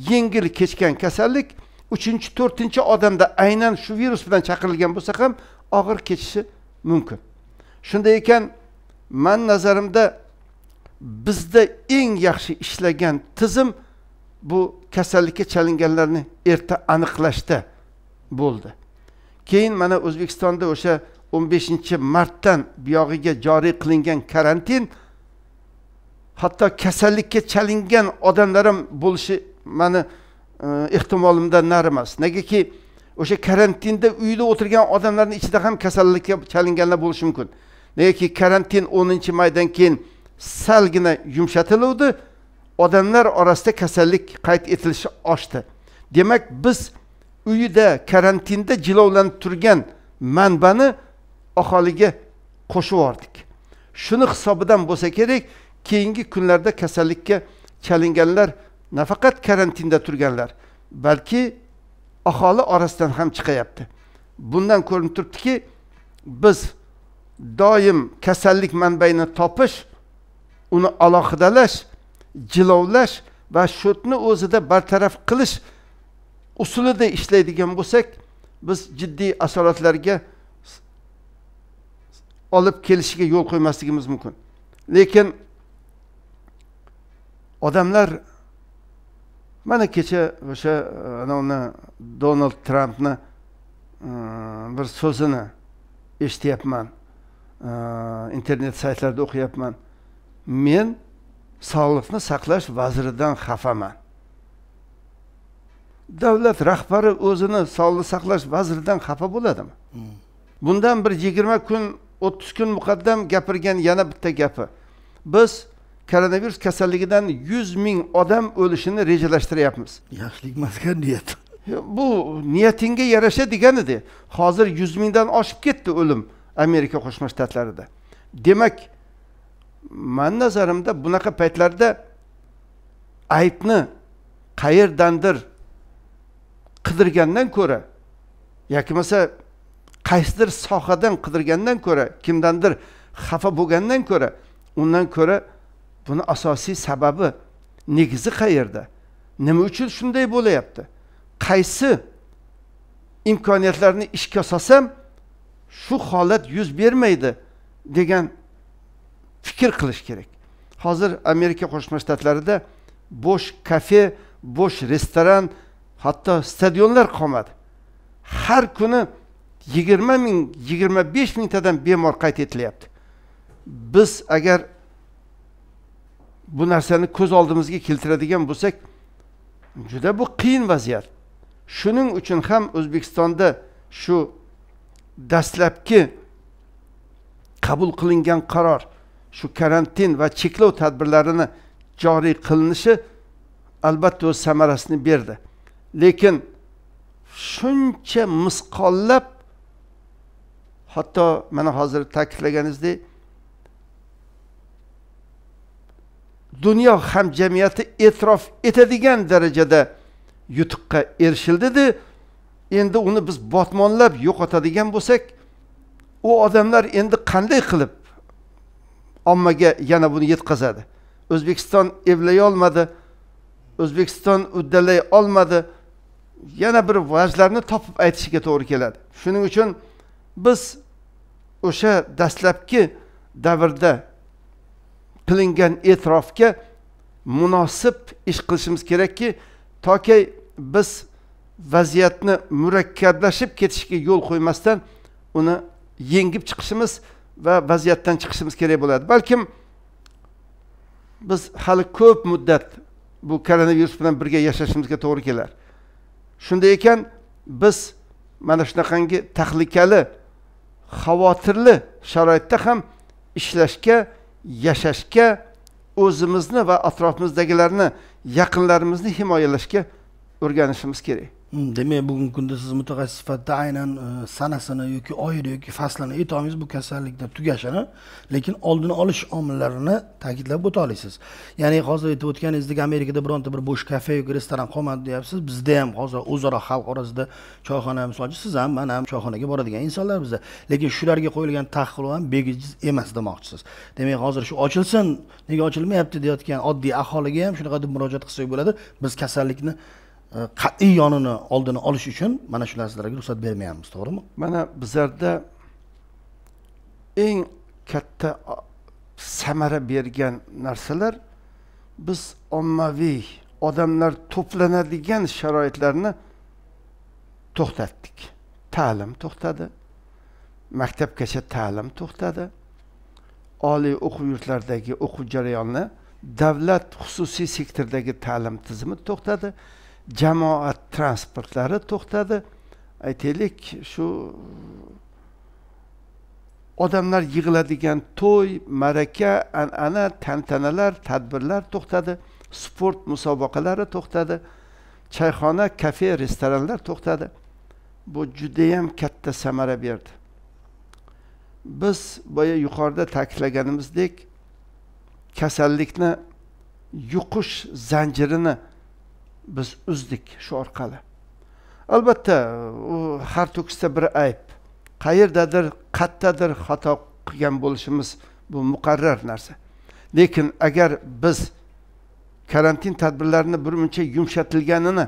yengil kechgan kasallik uchinchi to'rtinchi odamda aynan shu virus bilan chaqirilgan bo'lsa ham og'ir kechishi mumkin shunday ekan man nazarimda bizda eng yaxshi ishlagan tizim bu kasallikka chalinganlarni erta aniqlashda bo'ldi keyin mana o'zbekistonda o'sha o'n beshinchi martdan buyog'iga joriy qilingan karantin hatto kasallikka chalingan odamlar ham bo'lishi mani e, ehtimolimdan nari emas negaki o'sha karantinda uyda o'tirgan odamlarni ichida ham kasallikka chalinganlar bo'lishi mumkin negaki karantin o'ninchi maydan keyin salgina yumshatiluvdi odamlar orasida kasallik qayd etilishi oshdi demak biz uyida karantinda jilovlanib turgan manbani aholiga qo'shib yubordik shuni hisobidan bo'lsa kerak keyingi kunlarda kasallikka chalinganlar nafaqat karantinda turganlar balki aholi orasidan ham chiqyapti bundan ko'rinib turibdiki biz doim kasallik manbaini topish uni alohidalash jilovlash va shotni o'zida bartaraf qilish usulida ishlaydigan bo'lsak biz jiddiy asoratlarga olib kelishiga yo'l qo'ymasligimiz mumkin lekin odamlar mana kecha o'sha anavni donald trampni e, bir so'zini eshityapman e, internet saytlarda o'qiyapman men sog'liqni saqlash vaziridan xafaman davlat rahbari o'zini sog'liq saqlash vaziridan xafa bo'ladimi hmm. bundan bir yigirma kun o'ttiz kun muqaddam gapirgan yana bitta gapi biz koronavirus kasalligidan yuz ming odam o'lishini rejalashtiryapmiz yaxshilik emaskan niyat bu niyatingga yarasha deganida hozir yuz mingdan oshib ketdi o'lim amerika qo'shma shtatlarida demak mani nazarimda bunaqa paytlarda aybni qayerdandir qidirgandan ko'ra yoki bo'lmasa qaysidir sohadan qidirgandan ko'ra kimdandir xafa bo'lgandan ko'ra undan ko'ra buni asosiy sababi negizi qayerda nima uchun shunday bo'layapti qaysi imkoniyatlarni ishga solsam shu holat yuz bermaydi degan fikr qilish kerak hozir amerika qo'shma shtatlarida bo'sh kafe bo'sh restoran hatto stadionlar qolmadi har kuni yigirma ming yigirma besh mingtadan bemor qayd etilyapti biz agar bu narsani ko'z oldimizga keltiradigan bo'lsak juda bu qiyin vaziyat shuning uchun ham o'zbekistonda shu dastlabki qabul qilingan qaror shu karantin va cheklov tadbirlarini joriy qilinishi albatta o'z samarasini berdi lekin shuncha misqollab hatto mana hozir ta'kidlaganingizdek dunyo hamjamiyati e'tirof etadigan darajada yutuqqa erishildida endi uni biz botmonlab yo'qotadigan bo'lsak u odamlar endi qanday qilib ommaga yana buni yetkazadi o'zbekiston olmadi o'zbekiston uddalay olmadi yana bir vajlarni topib aytishiga to'g'ri keladi shuning uchun biz o'sha dastlabki davrda qilingan e'tirofga munosib ish qilishimiz kerakki toki biz vaziyatni murakkablashib ketishiga yo'l qo'ymasdan uni yengib chiqishimiz va vaziyatdan chiqishimiz kerak bo'ladi balkim biz hali ko'p muddat bu koronavirus bilan birga yashashimizga to'g'ri kelar shunday ekan biz mana shunaqangi tahlikali xavotirli sharoitda ham ishlashga yashashga o'zimizni va atrofimizdagilarni yaqinlarimizni himoyalashga o'rganishimiz kerak demak bugungi kunda siz mutaxassis sifatida aynan sanasini yoki oyini yoki faslini aytolmaysiz bu kasallikni tugashini lekin oldini olish omillarini ta'kidlab o'ta olasiz ya'ni hozir aytib o'tganingizdek amerikada bironta bir bo'sh kafe yoki restoran qolmadi deyapsiz bizda ham hozir o'zaro xalq orasida choyxona misol uchun siz ham man ham choyxonaga boradigan insonlar bizda lekin shularga qo'yilgan taqiqlov ham bejiz emas demoqchisiz demak hozir shu ochilsin nega ochilmayapti deyotgan oddiy aholiga ham shunaqa deb murojaat qilsak bo'ladi biz kasallikni Э, qat'iy yonini oldini olish uchun mana shu narsalarga ruxsat bermayapmiz to'g'rimi mana bizlarda eng katta samara bergan narsalar biz ommaviy odamlar to'planadigan sharoitlarni to'xtatdik ta'lim to'xtadi maktabgacha ta'lim to'xtadi oliy o'quv yurtlaridagi o'quv jarayoni davlat xususiy sektordagi ta'lim tizimi to'xtadi jamoat transportlari to'xtadi aytaylik shu odamlar yig'iladigan to'y ma'raka an'ana tantanalar tadbirlar to'xtadi sport musobaqalari to'xtadi choyxona kafe restoranlar to'xtadi bu judayam katta samara berdi biz boya yuqorida ta'kidlaganimizdek kasallikni yuqish zanjirini biz uzdik shu orqali albatta u har to'kisda bir ayb qayerdadir qayerdadir xato qilgan bo'lishimiz bu muqarrar narsa lekin agar biz karantin tadbirlarini bir muncha yumshatilganini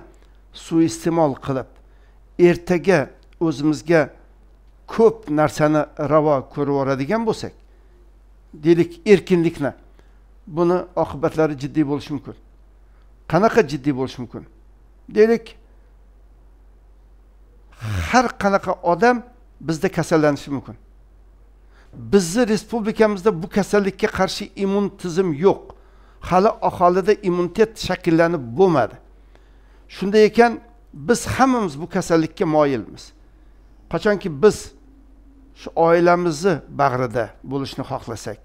suiiste'mol qilib ertaga o'zimizga ko'p narsani ravo ko'rib ko'raveradigan bo'lsak deylik erkinlikni buni oqibatlari jiddiy bo'lishi mumkin qanaqa jiddiy bo'lishi mumkin deylik har qanaqa odam bizda kasallanishi mumkin bizni respublikamizda bu kasallikka qarshi immun tizim yo'q hali aholida immunitet shakllanib bo'lmadi shunday ekan biz hammamiz bu kasallikka moyilmiz qachonki biz shu oilamizni bag'rida bo'lishni xohlasak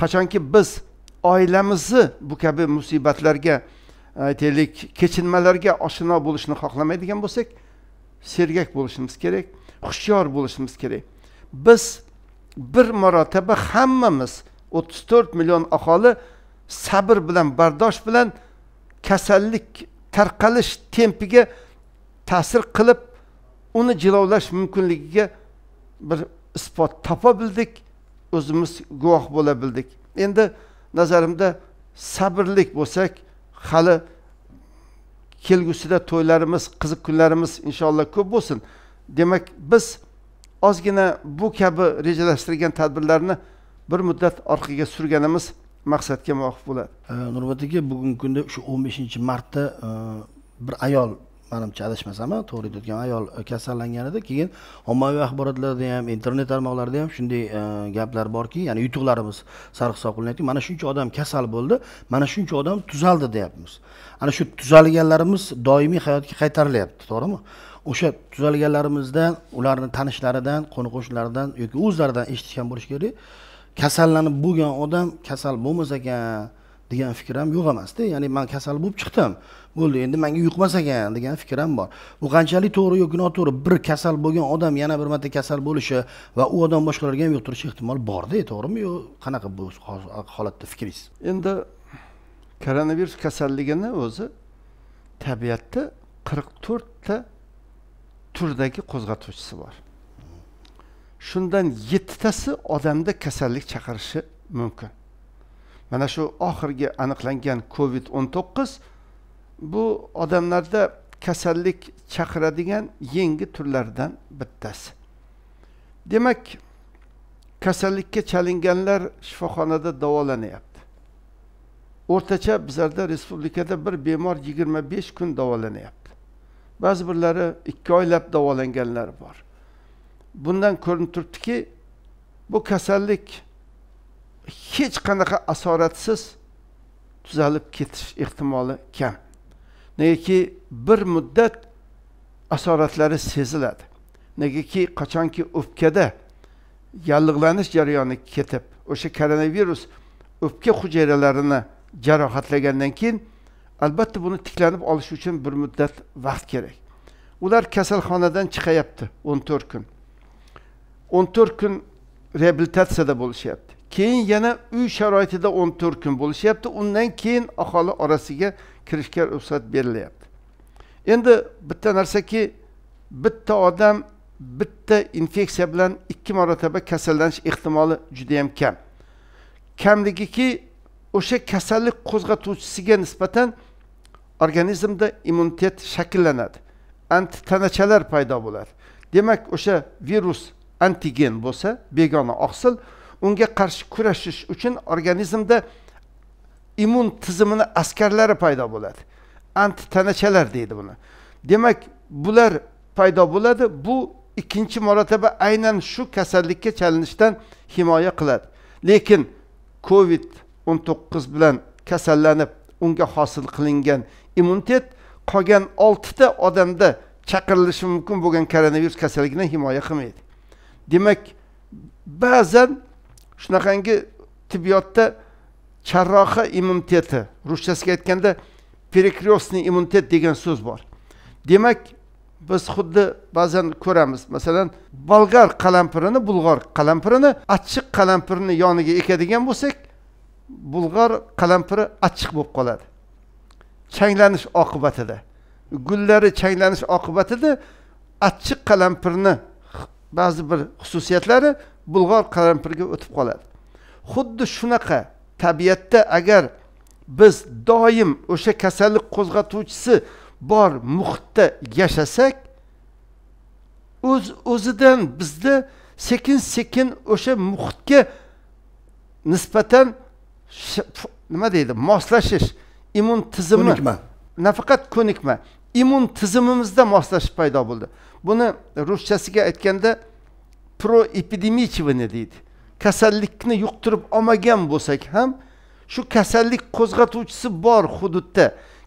qachonki biz oilamizni bu kabi musibatlarga aytaylik kechinmalarga oshino bo'lishni xohlamaydigan bo'lsak sergak bo'lishimiz kerak hushyor bo'lishimiz kerak biz bir marotaba hammamiz o'ttiz to'rt million aholi sabr bilan bardosh bilan kasallik tarqalish tempiga ta'sir qilib uni jilovlash mumkinligiga bir isbot topa bildik o'zimiz guvoh bo'la bildik endi nazarimda sabrlik bo'lsak hali kelgusida to'ylarimiz qiziq kunlarimiz inshaalloh ko'p bo'lsin demak biz ozgina bu kabi rejalashtirgan tadbirlarni bir muddat orqaga surganimiz maqsadga muvofiq bo'ladi nurbat aka bugungi kunda shu o'n beshinchi martda e, bir ayol manimcha adashmasam to'g'ri aytayotgan ayol e, kasallangan edi keyin ommaviy axborotlarda ham internet tarmoqlarida ham shunday e, gaplar borki ya'ni yutuqlarimiz sarhisob qilinyapti mana shuncha odam kasal bo'ldi mana shuncha odam tuzaldi deyapmiz ana shu tuzalganlarimiz doimiy hayotga qaytarilyapti to'g'rimi o'sha tuzalganlarimizdan ularni tanishlaridan qo'ni qo'shnilaridan yoki o'zlaridan eshitgan bo'lishi kerak kasallanib bo'lgan odam kasal bo'lmas ekan degan fikr ham yo'q emasda ya'ni man kasal bo'lib chiqdim bo'ldi endi manga yuqmas ekan degan fikr ham bor bu qanchalik to'g'ri yoki noto'g'ri bir kasal bo'lgan odam yana bir marta kasal bo'lishi va u odam boshqalarga ham yuqtirishi ehtimol borda to'g'rimi yo qanaqa bu holatda fikringiz endi koronavirus kasalligini o'zi tabiatda qirq to'rtta turdagi qo'zg'atuvchisi bor hmm. shundan yettitasi odamda kasallik chaqirishi mumkin mana shu oxirgi aniqlangan covid o'n to'qqiz bu odamlarda kasallik chaqiradigan yangi turlardan bittasi demak kasallikka chalinganlar shifoxonada davolanyapti o'rtacha bizlarda respublikada bir bemor yigirma besh kun davolanyapti ba'zi birlari ikki oylab davolanganlar bor bundan ko'rinib turibdiki bu kasallik hech qanaqa asoratsiz tuzalib ketish ehtimoli kam negaki bir muddat asoratlari seziladi negaki qachonki o'pkada yallig'lanish jarayoni ketib o'sha koronavirus o'pka hujayralarini jarohatlagandan keyin albatta buni tiklanib olish uchun bir muddat vaqt kerak ular kasalxonadan chiqayapti o'n to'rt kun o'n to'rt kun reabilitatsiyada bo'lishyapti keyin yana uy sharoitida o'n to'rt kun bo'lishyapti undan keyin aholi orasiga kirishga ruxsat berilyapti endi bitta narsaki bitta odam bitta infeksiya bilan ikki marotaba kasallanish ehtimoli judayam kam kamligiki o'sha kasallik qo'zg'atuvchisiga nisbatan organizmda immunitet shakllanadi antitanachalar paydo bo'ladi demak o'sha virus antigen bo'lsa begona oqsil unga qarshi kurashish uchun organizmda immun tizimini askarlari paydo bo'ladi antitanachalar deydi buni demak bular paydo bo'ladi bu ikkinchi marotaba aynan shu kasallikka chalinishdan himoya qiladi lekin covid 19 bilan kasallanib unga hosil qilingan immunitet qolgan oltita odamda chaqirilishi mumkin bo'lgan koronavirus kasalligidan himoya qilmaydi demak ba'zan shunaqangi tibbiyotda charroha immuniteti ruschasiga aytganda перекрестный immunitet degan so'z bor demak biz xuddi ba'zan ko'ramiz masalan bolgar qalampirini bulg'or qalampirini achchiq qalampirni yoniga ekadigan bo'lsak bulg'or qalampiri achchiq bo'lib qoladi changlanish oqibatida gullari changlanish oqibatida achchiq qalampirni ba'zi bir xususiyatlari bulg'or qalampiriga o'tib qoladi xuddi shunaqa tabiatda agar biz doim o'sha kasallik qo'zg'atuvchisi bor muhitda yashasak o'z Uz, o'zidan bizda sekin sekin o'sha muhitga nisbatan nima deydi moslashish immun tizimi ko'nikma nafaqat ko'nikma immun tizimimizda moslashish paydo bo'ldi buni ruschasiga aytganda proepidemichivani deydi kasallikni yuqtirib olmagan bo'lsak ham shu kasallik qo'zg'atuvchisi bor hududda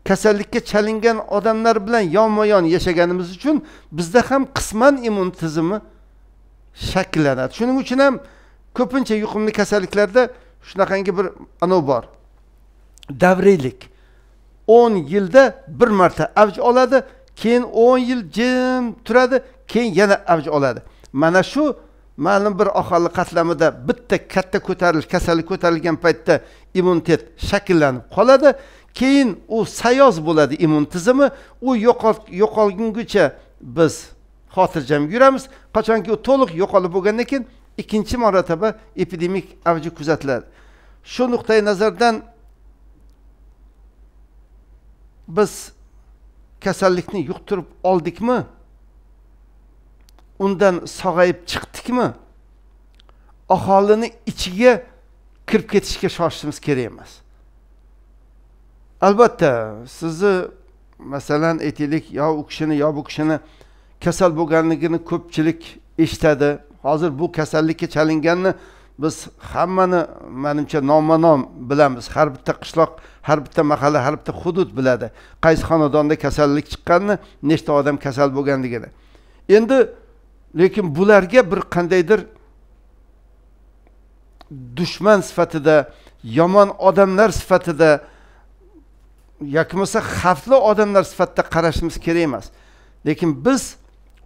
kasallikka chalingan odamlar bilan yanma yan yashaganimiz uchun bizda ham qisman immun tizimi shakllanadi shuning uchun ham ko'pincha yuqumli kasalliklarda shunaqangi bir anı bor davriylik 10 yilda bir marta avj oladi keyin o'n yil jim turadi keyin yana avj oladi mana shu ma'lum bir aholi qatlamida bitta katta ko'tarilish kasallik ko'tarilgan paytda immunitet shakllanib qoladi keyin u sayoz bo'ladi immun tizimi u yo'qolguncha biz xotirjam yuramiz qachonki u to'liq yo'qolib bo'lgandan keyin ikkinchi marotaba epidemik avji kuzatiladi shu nuqtai nazardan biz kasallikni yuqtirib oldikmi undan sog'ayib chiqdikmi aholini ichiga kirib ketishga shoshishimiz kerak emas albatta sizni masalan aytaylik yo u kishini yo bu kishini kasal bo'lganligini ko'pchilik eshitadi hozir bu kasallikka chalinganni biz hammani manimcha nomma nom bilamiz har bitta qishloq har bitta mahalla har bitta hudud biladi qaysi xonadonda kasallik chiqqanini nechta odam kasal bo'lganligini endi lekin bularga bir qandaydir dushman sifatida yomon odamlar sifatida yoki bo'lmasa xavfli odamlar sifatida qarashimiz kerak emas lekin biz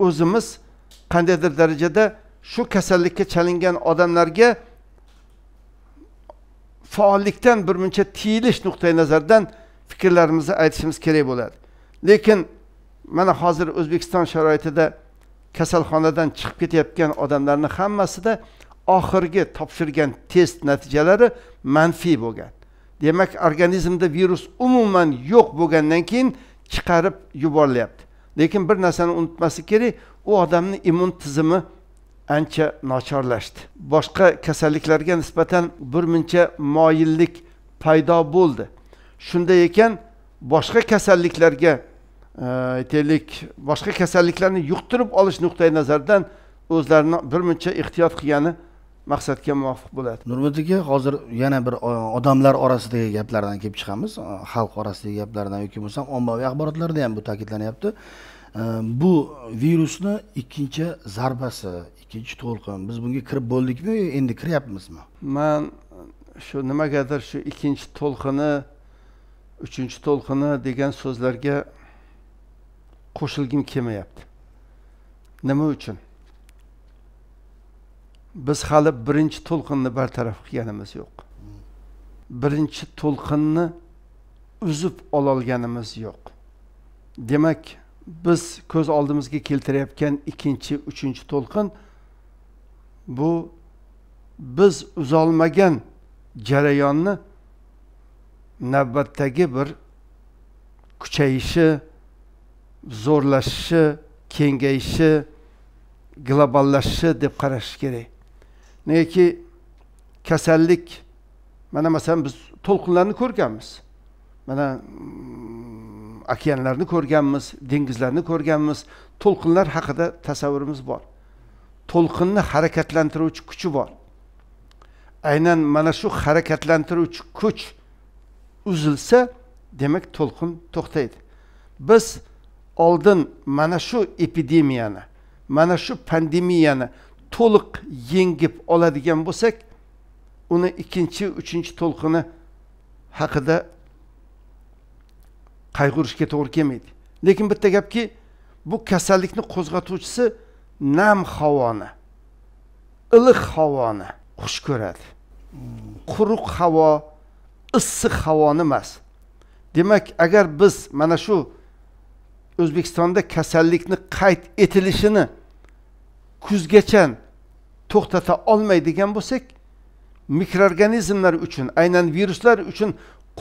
o'zimiz qandaydir darajada shu kasallikka chalingan odamlarga faollikdan birmuncha tiyilish nuqtai nazaridan fikrlarimizni aytishimiz kerak bo'ladi lekin mana hozir o'zbekiston sharoitida kasalxonadan chiqib ketayotgan odamlarni hammasida oxirgi topshirgan test natijalari manfiy bo'lgan demak organizmda virus umuman yo'q bo'lgandan keyin chiqarib yuborilyapti lekin bir narsani unutmaslik kerak u odamni immun tizimi ancha nochorlashdi boshqa kasalliklarga nisbatan muncha moyillik paydo bo'ldi shunday ekan boshqa kasalliklarga e, aytaylik boshqa kasalliklarni yuqtirib olish nuqtai nazaridan o'zlarini muncha ehtiyot qilgani maqsadga muvofiq bo'ladi nurmat aka hozir yana bir e, odamlar orasidagi gaplardan kelib chiqamiz e, xalq orasidagi gaplardan yoki bo'lmasam ommaviy axborotlarda ham bu ta'kidlanyapti bu virusni ikkinchi zarbasi ikkinchi to'lqin biz bunga kirib bo'ldikmi endi kiryapmizmi man shu nimagadir shu ikkinchi to'lqini uchinchi to'lqini degan so'zlarga qo'shilgim kelmayapti nima uchun biz hali birinchi to'lqinni bartaraf qilganimiz yo'q birinchi to'lqinni uzib ololganimiz yo'q demak biz ko'z oldimizga keltirayotgan ikkinchi uchinchi to'lqin bu biz uzolmagan jarayonni navbatdagi bir kuchayishi zo'rlashishi kengayishi globallashishi deb qarash kerak negaki kasallik mana masalan biz to'lqinlarni ko'rganmiz mana mm, okeanlarni ko'rganmiz dengizlarni ko'rganmiz to'lqinlar haqida tasavvurimiz bor to'lqinni harakatlantiruvchi kuchi bor aynan mana shu harakatlantiruvchi kuch uzilsa demak to'lqin to'xtaydi biz oldin mana shu epidemiyani mana shu pandemiyani to'liq yengib oladigan bo'lsak uni ikkinchi uchinchi to'lqini haqida qayg'urishga to'g'ri kelmaydi lekin bitta gapki bu kasallikni qo'zg'atuvchisi nam havoni iliq havoni xush ko'radi quruq havo issiq havoni emas demak agar biz mana shu o'zbekistonda kasallikni qayd etilishini kuzgacha to'xtata olmaydigan bo'lsak mikroorganizmlar uchun aynan viruslar uchun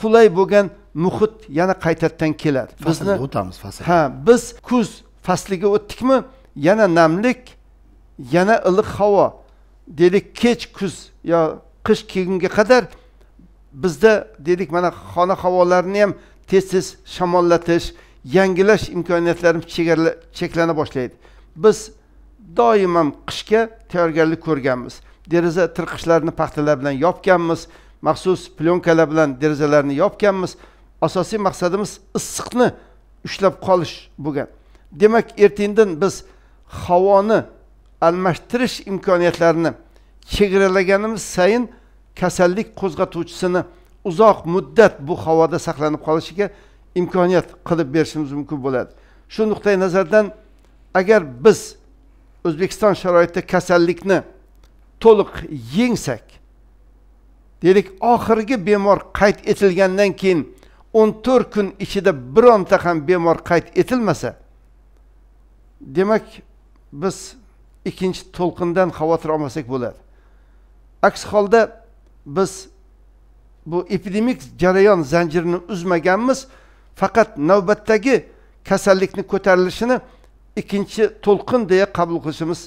qulay bo'lgan muhit yana qaytadan keladi bizni o'tamiz fasl ha biz kuz fasliga o'tdikmi yana namlik yana iliq havo deylik kech kuz yo qish kelgunga qadar bizda deylik mana xona havolarini ham tez tez shamollatish yangilash imkoniyatlarimiz cheklana boshlaydi biz doim ham qishga tayyorgarlik ko'rganmiz deraza tirqishlarini paxtalar bilan yopganmiz maxsus plyonkalar bilan derazalarni yopganmiz asosiy maqsadimiz issiqni ushlab qolish bo'lgan demak erta biz havoni almashtirish imkoniyatlarini chegaralaganimiz sayin kasallik qo'zg'atuvchisini uzoq muddat bu havoda saqlanib qolishiga imkoniyat qilib berishimiz mumkin bo'ladi shu nuqtai nazardan agar biz o'zbekiston sharoitida kasallikni to'liq yengsak deylik oxirgi bemor qayd etilgandan keyin o'n to'rt kun ichida bironta ham bemor qayd etilmasa demak biz ikkinchi to'lqindan xavotir olmasak bo'ladi aks holda biz bu epidemik jarayon zanjirini uzmaganmiz faqat navbatdagi kasallikni ko'tarilishini ikkinchi to'lqin deya qabul qilishimiz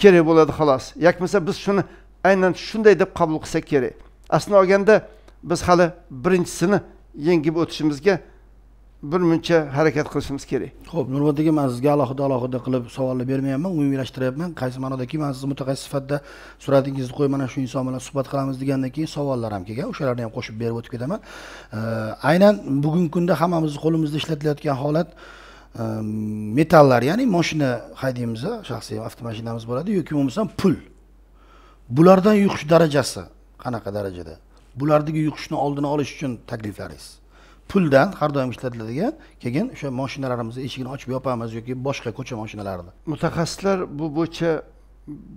kerak bo'ladi xolos yoki bo'lmasa biz shuni aynan shunday deb qabul qilsak kerak aslini olganda biz hali birinchisini yengib o'tishimizga bir muncha harakat qilishimiz kerak ho'p nurmat aka man sizga alohida alohida qilib savollar bermayapman umumiylashtiryapman qaysi ma'nodagi ma'nodaki man sizni mutaxassis sifatida suratingizni qo'yib mana shu inson bilan suhbat qilamiz degandan keyin savollar ham kelgan o'shalarni ham qo'shib berib o'tib ketaman aynan bugungi kunda hammamizni qo'limizda ishlatilayotgan holat e, metallar ya'ni moshina haydaymiz shaxsiy avtomashinamiz bo'ladi yoki bo'lmasam pul bulardan yuqish darajasi qanaqa darajada bulardagi yuqishni oldini olish uchun takliflaringiz puldan har doim ishlatiladigan keyin o'sha moshinalarimizni eshigini ochib yopamiz yoki boshqa ko'cha moshinalarini mutaxassislar bu bo'yicha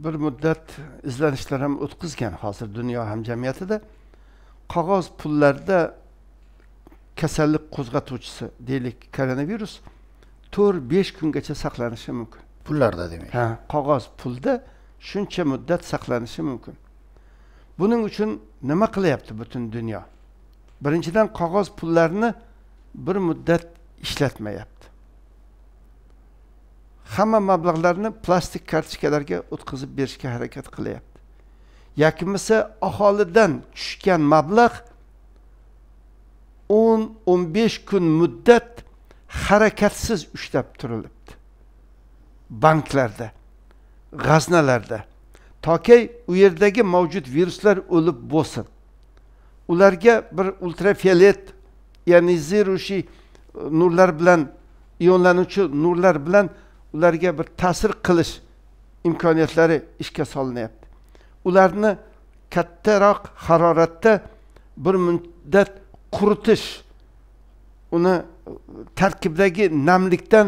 bir muddat izlanishlar ham o'tkazgan hozir dunyo hamjamiyatida qog'oz pullarda kasallik qo'zg'atuvchisi deylik koronavirus to'rt besh kungacha saqlanishi mumkin pullarda demak ha qog'oz pulda shuncha muddat saqlanishi mumkin buning uchun nima qilyapti butun dunyo birinchidan qog'oz pullarni bir muddat ishlatmayapti hamma mablag'larni plastik kartochkalarga o'tkazib berishga harakat qilyapti yoki bo'lmasa aholidan tushgan mablag' o'n o'n besh kun muddat harakatsiz ushlab turilibdi banklarda g'aznalarda toki u yerdagi mavjud viruslar o'lib bo'lsin ularga bir ultrafiolet ya'ni zerushiy e, nurlar bilan ionlanuvchi nurlar bilan ularga bir ta'sir qilish imkoniyatlari ishga solinyapti ularni kattaroq haroratda bir muddat quritish uni e, tarkibdagi namlikdan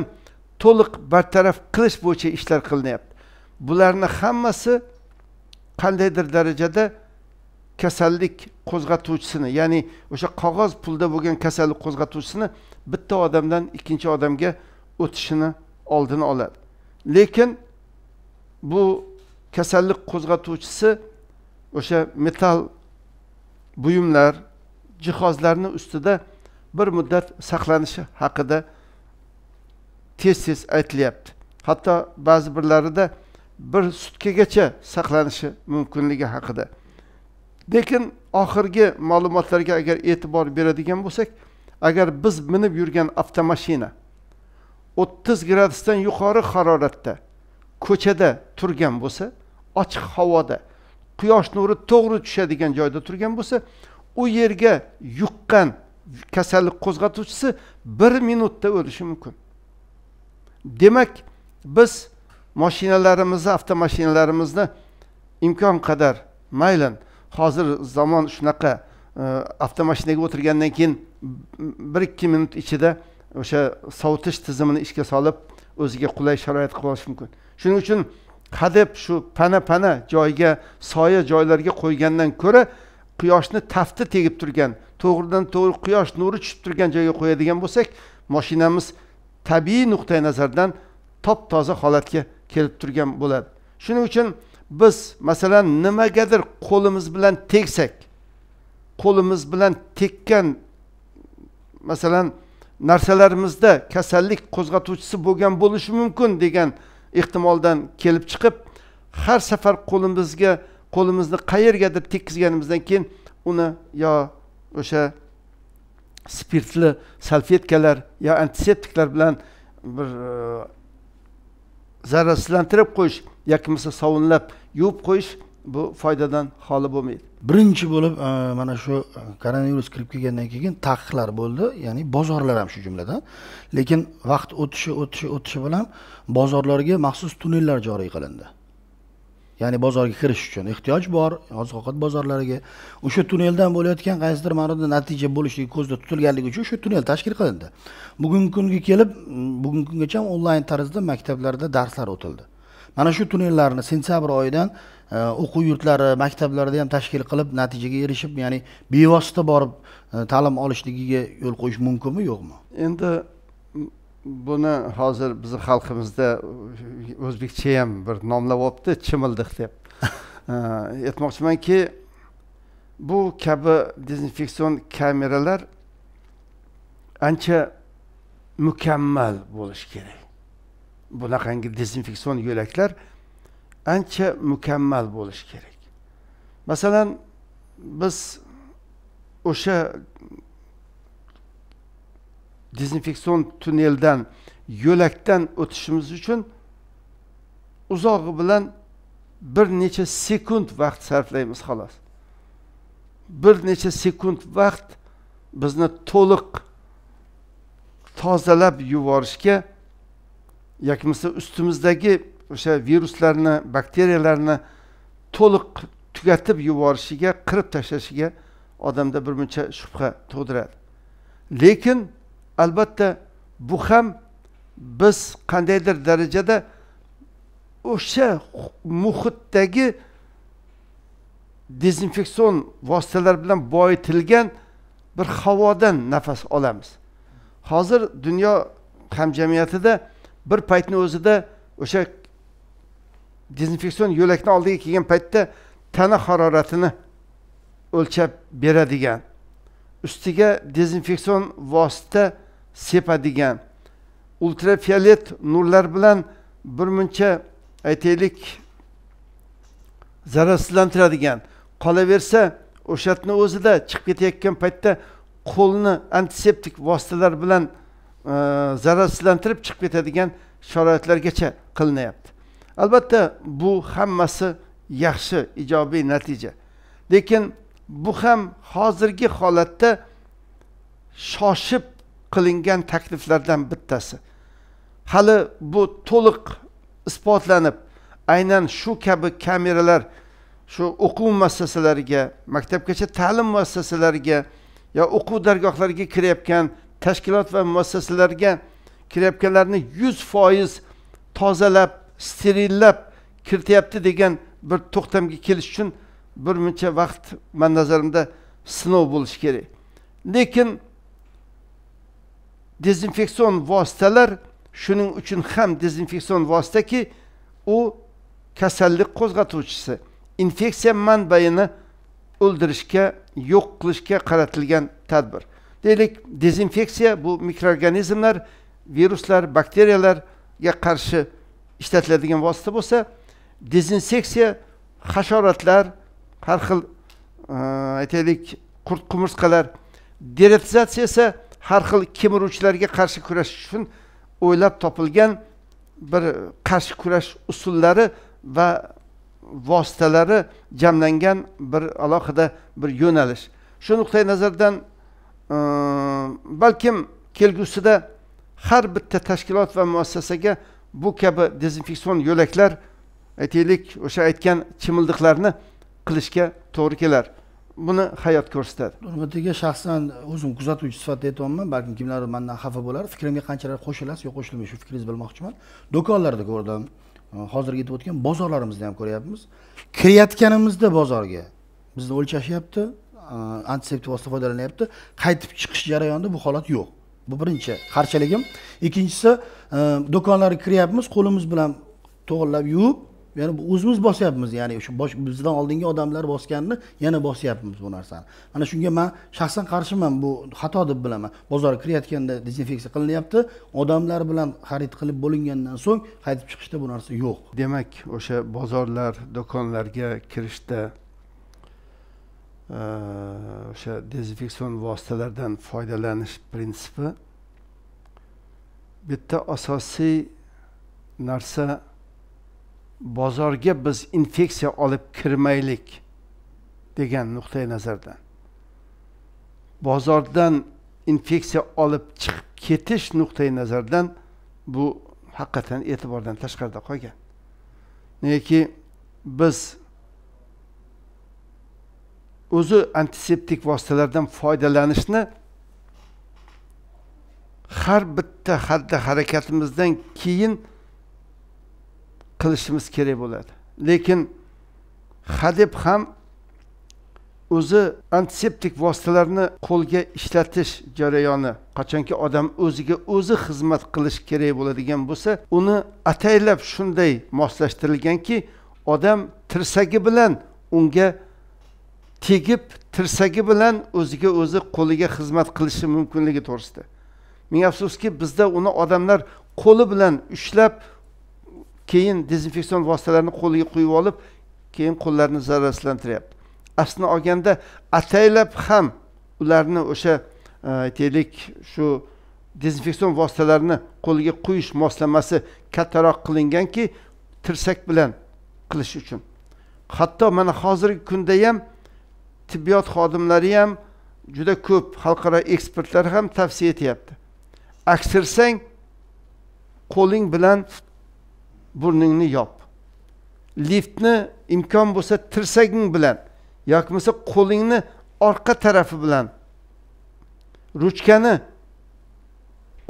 to'liq bartaraf qilish bo'yicha ishlar qilinyapti bularni hammasi qandaydir darajada kasallik qo'zg'atuvchisini ya'ni o'sha qog'oz pulda bo'lgan kasallik qo'zg'atuvchisini bitta odamdan ikkinchi odamga o'tishini oldini oladi lekin bu kasallik qo'zg'atuvchisi o'sha metal buyumlar jihozlarni ustida bir muddat saqlanishi haqida tez tez aytilyapti hatto ba'zi birlarida bir sutkagacha saqlanishi mumkinligi haqida lekin oxirgi ma'lumotlarga agar e'tibor beradigan bo'lsak agar biz minib yurgan avtomashina o'ttiz gradusdan yuqori haroratda ko'chada turgan bo'lsa ochiq havoda quyosh nuri to'g'ri tushadigan joyda turgan bo'lsa u yerga yuqqan kasallik qo'zg'atuvchisi bir minutda o'lishi mumkin demak biz mashinalarimizni avtomashinalarimizni imkon qadar mayli hozir zamon shunaqa e, avtomashinaga o'tirgandan keyin bir ikki minut ichida o'sha sovutish tizimini ishga solib o'ziga qulay sharoit qilib olish mumkin shuning uchun hadeb shu pana pana joyga soya joylarga qo'ygandan ko'ra quyoshni tafti tegib turgan to'g'ridan to'g'ri quyosh nuri tushib turgan joyga qo'yadigan bo'lsak moshinamiz tabiiy nuqtai nazardan top toza holatga kelib turgan bo'ladi shuning uchun biz masalan nimagadir qo'limiz bilan tegsak qo'limiz bilan tekkan masalan narsalarimizda kasallik qo'zg'atuvchisi bo'lgan bo'lishi mumkin degan ehtimoldan kelib chiqib har safar qo'limizga qo'limizni qayergadir tekkizganimizdan keyin uni yo o'sha spirtli salfetkalar yo antiseptiklar bilan bir e, zararsizlantirib qo'yish yoki bo'lmasa sovunlab yuvib qo'yish bu foydadan xoli bo'lmaydi birinchi bo'lib e, mana shu e, koronavirus kirib kelgandan keyin taqiqlar bo'ldi ya'ni bozorlar ham shu jumladan lekin vaqt o'tishi o'tishi o'tishi bilan bozorlarga maxsus tunnellar joriy qilindi ya'ni bozorga kirish uchun ehtiyoj bor oziq ovqat bozorlariga o'sha tunneldan bo'layotgan qaysidir ma'noda natija bo'lishligi ko'zda tutilganligi uchun shu tunnel tashkil qilindi bugungi kunga kelib bugungi kungacha onlayn tarzda maktablarda darslar o'tildi mana shu tunnellarni sentyabr oyidan e, o'quv yurtlari maktablarda ham tashkil qilib natijaga erishib ya'ni bevosita borib e, ta'lim olishligiga yo'l qo'yish mumkinmi yo'qmi endi buni hozir bizni xalqimizda o'zbekcha ham bir nomlab olibdi chimildiq deb e, aytmoqchimanki bu kabi dezinfeksion kameralar ancha mukammal bo'lishi kerak bunaqangi dezinfeksion yo'laklar ancha mukammal bo'lishi kerak masalan biz o'sha dezinfeksion tunneldan yo'lakdan o'tishimiz uchun uzog'i bilan bir necha sekund vaqt sarflaymiz xolos bir necha sekund vaqt bizni to'liq tozalab yuborishga yoki bo'lmasa ustimizdagi o'sha viruslarni bakteriyalarni to'liq tugatib yuborishiga qirib tashlashiga odamda bir muncha shubha tug'diradi lekin albatta bu ham biz qandaydir darajada o'sha muhitdagi dezinfeksion vositalar bilan boyitilgan bir havodan nafas olamiz hozir dunyo hamjamiyatida bir paytni o'zida o'sha dezinfeksion yo'lakni oldiga kelgan paytda tana haroratini o'lchab beradigan ustiga dezinfeksion vosita sepadigan ultrafiolet nurlar bilan bir muncha aytaylik zararsizlantiradigan qolaversa o'shatni o'zida chiqib ketayotgan paytda qo'lni antiseptik vositalar bilan zararsizlantirib chiqib ketadigan sharoitlargacha qilinyapti albatta bu hammasi yaxshi ijobiy natija lekin bu ham hozirgi holatda shoshib qilingan takliflardan bittasi hali bu to'liq isbotlanib aynan shu kabi kameralar shu o'quv muassasalariga maktabgacha ta'lim muassasalariga yo o'quv dargohlariga kirayotgan tashkilot va muassasalarga kirayotganlarni yuz foiz tozalab sterillab kirityapti degan bir to'xtamga kelish uchun bir muncha vaqt mani nazarimda sinov bo'lishi kerak lekin dezinfeksion vositalar shuning uchun ham dezinfeksion vositaki u kasallik qo'zg'atuvchisi infeksiya manbaini o'ldirishga yo'q qilishga qaratilgan tadbir Deylik, dezinfeksiya bu mikroorganizmlar, viruslar, bakteriyalarga qarshi ishlatiladigan vosita bo'lsa, dezinseksiya hasharotlar, har xil e, aytaylik, qurt qumursqalar, deratizatsiya esa har xil kemiruvchilarga qarshi kurashish uchun o'ylab topilgan bir qarshi kurash usullari va vositalari jamlangan bir alohida bir yo'nalish. Shu nuqtai nazardan balkim kelgusida har bitta tashkilot va muassasaga bu kabi dezinfeksion yo'laklar aytaylik o'sha aytgan chimildiqlarni qilishga to'g'ri kelar buni hayot ko'rsatadi nurmatiga shaxsan o'zim kuzatuvchi sifatida aytyapman balkim kimlardir mandan xafa bo'lar fikrimga qanchalar qo'shilasiz yo qo'shilmaysiz shu fikringizni bilmoqchiman do'konlarda ko'rdim hozirgi yetib o'tgan bozorlarimizda ham ko'ryapmiz kirayotganimizda bozorga bizni o'lchashyapti antiseptik vosita foydalanyapti qaytib chiqish jarayonida bu holat yo'q bu birinchi qarshiligim ikkinchisi e, do'konlarga kiryapmiz qo'limiz bilan to'g'irlab yuvib ya'ni o'zimiz bosyapmiz ya'ni o'sha bizdan oldingi odamlar bosganini yana bosyapmiz bu narsani mana shunga man shaxsan qarshiman bu xato deb bilaman bozorga kirayotganda dezinfeksiya qilinyapti odamlar bilan xarid qilib bo'lingandan so'ng qaytib chiqishda bu narsa yo'q demak o'sha bozorlar do'konlarga kirishda o'sha dezinfeksion vositalaridan foydalanish prinsipi bitta asosiy narsa bozorga biz infeksiya olib kirmaylik degan nuqtai nazardan bozordan infeksiya olib chiqib ketish nuqtai nazardan bu haqiqatdan e'tibordan tashqarida qolgan negaki biz o'zi antiseptik vositalardan foydalanishni har bitta xatti harakatimizdan keyin qilishimiz kerak bo'ladi lekin hadeb ham o'zi antiseptik vositalarni qo'lga ishlatish jarayoni qachonki odam o'ziga o'zi xizmat qilish kerak bo'ladigan bo'lsa uni ataylab shunday moslashtirilganki odam tirsagi bilan unga tegib tirsagi bilan o'ziga o'zi qo'liga xizmat qilishi mumkinligi to'g'risida ming afsuski bizda uni odamlar qo'li bilan ushlab keyin dezinfeksion vositalarini qo'liga quyib olib keyin qo'llarini zararsizlantiryapti aslini olganda ataylab ham ularni o'sha e, aytaylik shu dezinfeksion vositalarini qo'liga quyish moslamasi kattaroq qilinganki tirsak bilan qilish uchun hatto mana hozirgi kunda ham tibbiyot xodimlari ham juda ko'p xalqaro ekspertlar ham tavsiya etyapti aksirsang qo'ling bilan burningni yop liftni imkon bo'lsa tirsaging bilan yoki bo'lmasa qo'lingni orqa tarafi bilan ruchkani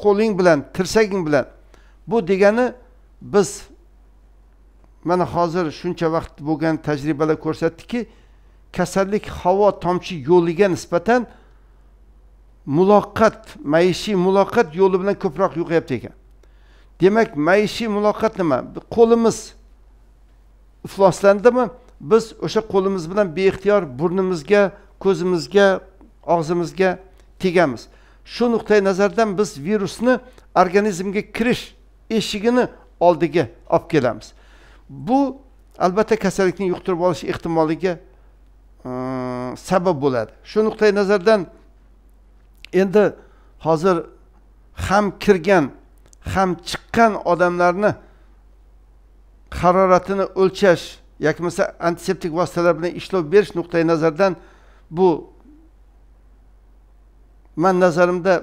qo'ling bilan tirsaging bilan bu degani biz mana hozir shuncha vaqt bo'lgan tajribalar ko'rsatdiki kasallik havo tomchi yo'liga nisbatan muloqot maishiy muloqot yo'li bilan ko'proq yuqyapti ekan demak maishiy muloqot nima qo'limiz ifloslandimi biz o'sha qo'limiz bilan beixtiyor burnimizga ko'zimizga og'zimizga tegamiz shu nuqtai nazardan biz virusni organizmga kirish eshigini oldiga olib kelamiz bu albatta kasallikni yuqtirib olish ehtimoliga sabab bo'ladi shu nuqtai nazardan endi hozir ham kirgan ham chiqqan odamlarni haroratini o'lchash yoki bo'lmasa antiseptik vositalar bilan ishlov berish nuqtai nazardan bu man nazarimda